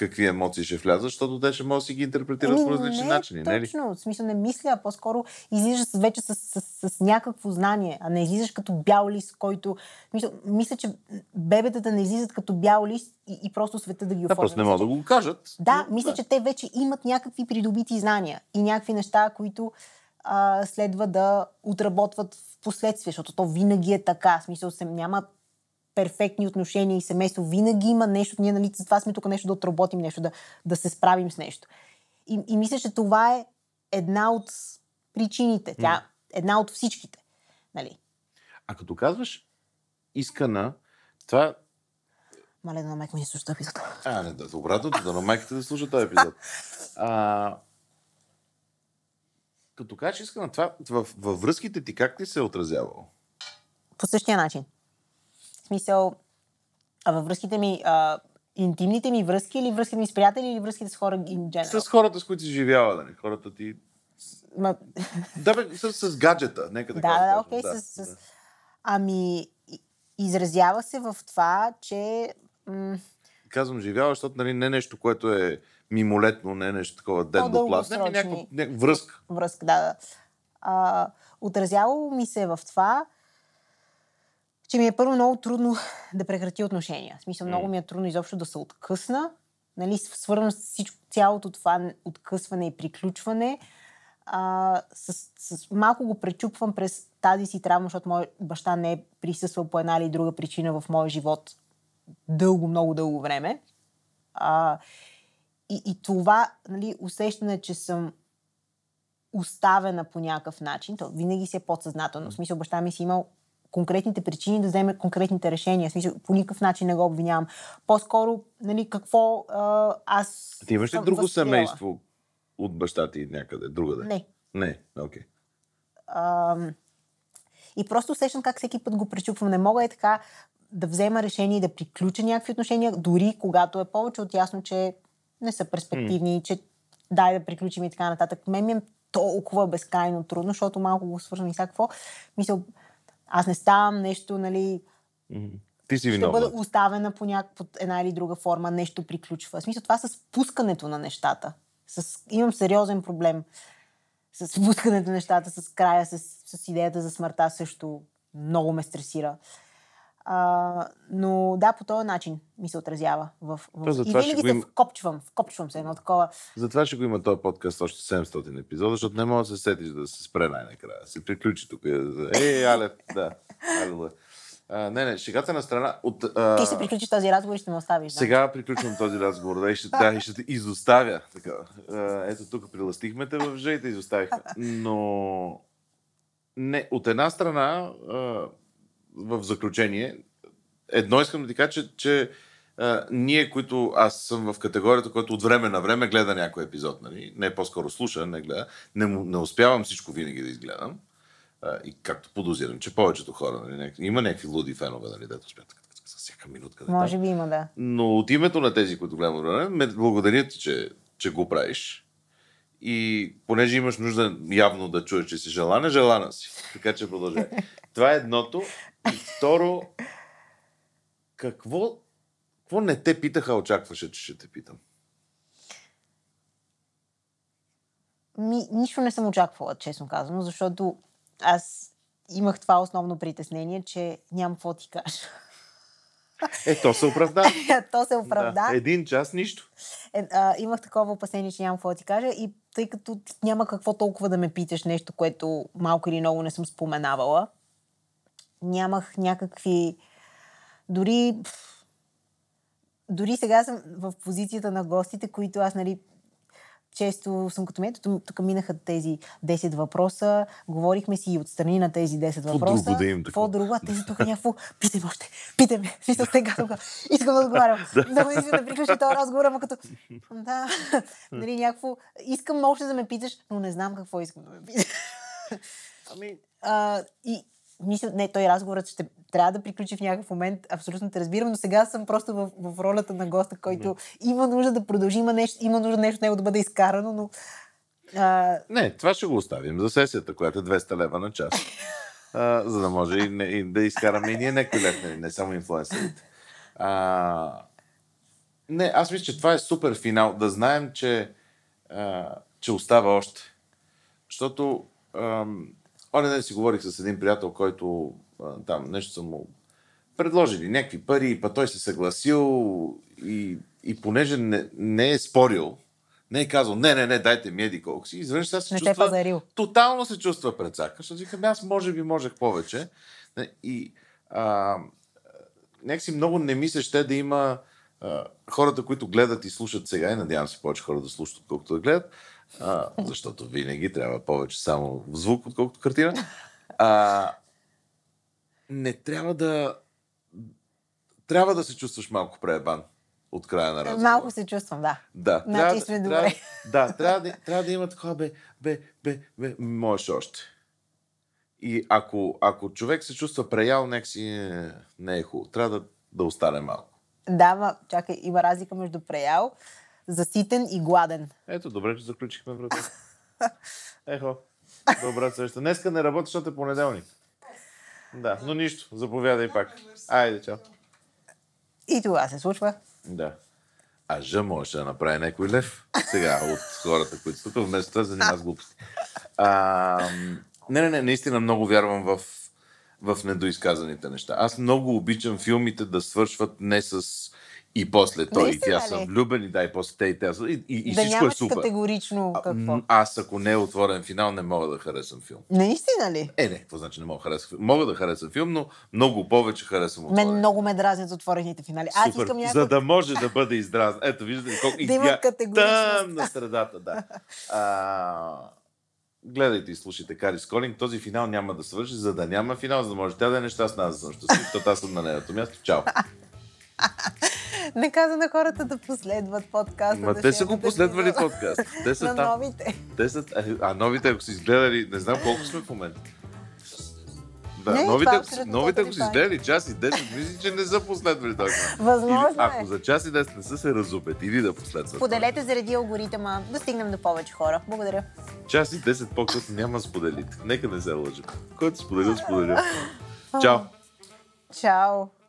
какви емоции ще влязат, защото те ще може да си ги интерпретират ами по различни не, начини. Нали? Точно, не ли? в смисъл не мисля, а по-скоро излизаш вече с, с, с, с някакво знание, а не излизаш като бял лист, който... Мисля, мисля че бебетата не излизат като бял лист и, и просто света да ги оформят. Да, просто не могат да го кажат. Да, но, мисля, да. че те вече имат някакви придобити знания и някакви неща, които а, следва да отработват в последствие, защото то винаги е така. В смисъл, се, няма перфектни отношения и семейство. Винаги има нещо. Ние, нали, затова сме тук нещо да отработим нещо, да, да се справим с нещо. И, и мисля, че това е една от причините. Тя е една от всичките. Нали? А като казваш искана, това Мале, да на майка ми не слуша този епизод. А, не, да, обратното, да на майката да слуша този епизод. А, като кажеш искана, това във връзките ти как ти се е отразявало? По същия начин смисъл, а във връзките ми, а, интимните ми връзки или връзките ми с приятели или връзките с хора in general? С хората, с които си живява, да не? Нали? Хората ти... Ма... Да, бе, с, с гаджета, нека да Да, да, окей, да, с, да. с... Ами, изразява се в това, че... М... Казвам живява, защото нали, не е нещо, което е мимолетно, не е нещо такова ден до Не, Някаква, някаква връзка. Връзка, да. да. А, отразяло ми се в това, че ми е първо много трудно да прекрати отношения. В смисъл, много ми е трудно изобщо да се откъсна. Нали, свързвам всичко, цялото това откъсване и приключване. А, с, с, малко го пречупвам през тази си травма, защото мой баща не е присъствал по една или друга причина в моя живот дълго, много дълго време. А, и, и това нали, усещане, че съм оставена по някакъв начин, то винаги си е подсъзнателно. В смисъл, баща ми си имал конкретните причини, да вземе конкретните решения. Смисъл, по никакъв начин не го обвинявам. По-скоро, нали, какво а, аз... Ти имаш ли друго друго семейство от баща ти някъде, другаде? Не. Не, окей. Okay. и просто усещам как всеки път го пречупвам. Не мога е така да взема решение и да приключа някакви отношения, дори когато е повече от ясно, че не са перспективни, mm. че дай да приключим и така нататък. Мен ми е толкова безкрайно трудно, защото малко го свързвам и всякакво. Мисля, аз не ставам нещо, нали... Mm-hmm. Ти си виновна. Ще бъда оставена по, няк... по една или друга форма, нещо приключва. В смисъл това с пускането на нещата. С... Имам сериозен проблем с пускането на нещата, с края, с, с идеята за смъртта също много ме стресира. А, но да, по този начин ми се отразява. В, в... И винаги се има... вкопчвам, вкопчвам се едно такова. Затова ще го има този подкаст още 700 епизода, защото не мога да се сетиш да се спре най-накрая. Се приключи тук. Ей, Алев, да. Алев. Uh, не, не, шегата е на страна. От, uh, Ти ще приключиш този разговор и ще ме оставиш. Да? Сега приключвам този разговор, да, и ще, да, и ще те изоставя. Така. Uh, ето тук приластихме те в жейта, изоставихме. Но не, от една страна, uh, в заключение, едно искам да ти кажа, че, че а, ние, които аз съм в категорията, който от време на време гледа някой епизод, нали? не по-скоро слуша, не гледа, не, не успявам всичко винаги да изгледам. А, и както подозирам, че повечето хора, нали, има някакви луди фенове, нали, дето спят с всяка минутка. Да Може би има, да. Но от името на тези, които гледам време, ме благодаря ти, че, че го правиш. И понеже имаш нужда явно да чуеш, че си желана, желана си. Така че продължай. Това е едното. И второ, какво, какво не те питаха, очакваше, че ще те питам? Ми, нищо не съм очаквала, честно казвам, защото аз имах това основно притеснение, че нямам какво ти кажа. Е, то се оправда. то се оправда. Да, един час, нищо. Е, а, имах такова опасение, че нямам какво да ти кажа и тъй като няма какво толкова да ме питаш нещо, което малко или много не съм споменавала, нямах някакви... Дори... Дори сега съм в позицията на гостите, които аз, нали, често съм като мен. Тук минаха тези 10 въпроса, говорихме си и отстрани на тези 10 По въпроса. Друго да им, Какво друго? Тези тук някакво, питаме още, питаме. Смисъл сега тук. Искам да отговарям. Много искам да приключи този разговор, ама като... Да, нали, някакво... Искам още да ме питаш, но не знам какво искам да ме питаш. Ами... А, и, мисля, не, той разговорът ще трябва да приключи в някакъв момент, абсолютно те разбирам, но сега съм просто в, в ролята на госта, който не. има нужда да продължи, има, нещо, има нужда нещо от него да бъде изкарано, но... А... Не, това ще го оставим за сесията, която е 200 лева на час. а, за да може и, не, и да изкараме и ние некои лев, нали, не само инфлуенсерите. А, не, аз мисля, че това е супер финал. Да знаем, че, а, че остава още. Защото оне ден си говорих с един приятел, който там нещо съм му предложили някакви пари, па той се съгласил и, и понеже не, не е спорил, не е казал, не, не, не, дайте ми еди колко си. Изведнъж сега се не е чувства, е тотално се чувства пред сака. защото викам, аз може би можех повече. И а, някакси много не ми се ще да има а, хората, които гледат и слушат сега, и надявам се повече хора да слушат, отколкото да гледат, а, защото винаги трябва повече само звук, отколкото картина. А, не трябва да... Трябва да се чувстваш малко преебан от края на разговора. Малко се чувствам, да. Да. Значи трябва, сме трябва, Да, трябва да, трябва да има такова, бе, бе, бе, бе, можеш още. И ако, ако човек се чувства преял, нека си не е хубаво. Трябва да, да остане малко. Да, ма, чакай, има разлика между преял заситен и гладен. Ето, добре, че заключихме врата. Ехо, добра среща. Днеска не работи, защото е понеделник. Да, но нищо, заповядай пак. Айде, чао. И това се случва. Да. А жа може да направи някой лев сега от хората, които са тук, вместо това занимават глупости. А, не, не, не, наистина много вярвам в, в недоизказаните неща. Аз много обичам филмите да свършват не с и после той Наистина, и тя са влюбени, да, и после те и тя са. И, и, и да всичко е супер. категорично какво. А, аз, ако не е отворен финал, не мога да харесам филм. Наистина ли? Е, не, какво значи не мога да харесам филм? Мога да харесам филм, но много повече харесвам отворен. Мен много ме дразнят отворените финали. Аз супер. искам някой... За да може да бъде издразнен. Ето, виждате колко... да има Там на средата, да. А, гледайте и слушайте Карис Колинг. Този финал няма да свърши, за да няма финал, за да може тя да е нещастна, аз съм щастлив, защото аз съм на нейното място. Чао! Не каза на хората да последват подкаста. Ма да те са го последвали подкаст. Те са на там. новите. Те са... Е, а новите, ако са изгледали, не знам колко сме в момента. Да, не, новите, това, новите ако си изгледали час и 10, мисли, че не са последвали толкова. Възможно или, Ако е. за час и 10 не са се разупят или да последват. Споделете заради алгоритъма, да стигнем до повече хора. Благодаря. Час и 10 по-късно няма споделите. Нека не се лъжим. Който споделил, споделил. Чао! Чао!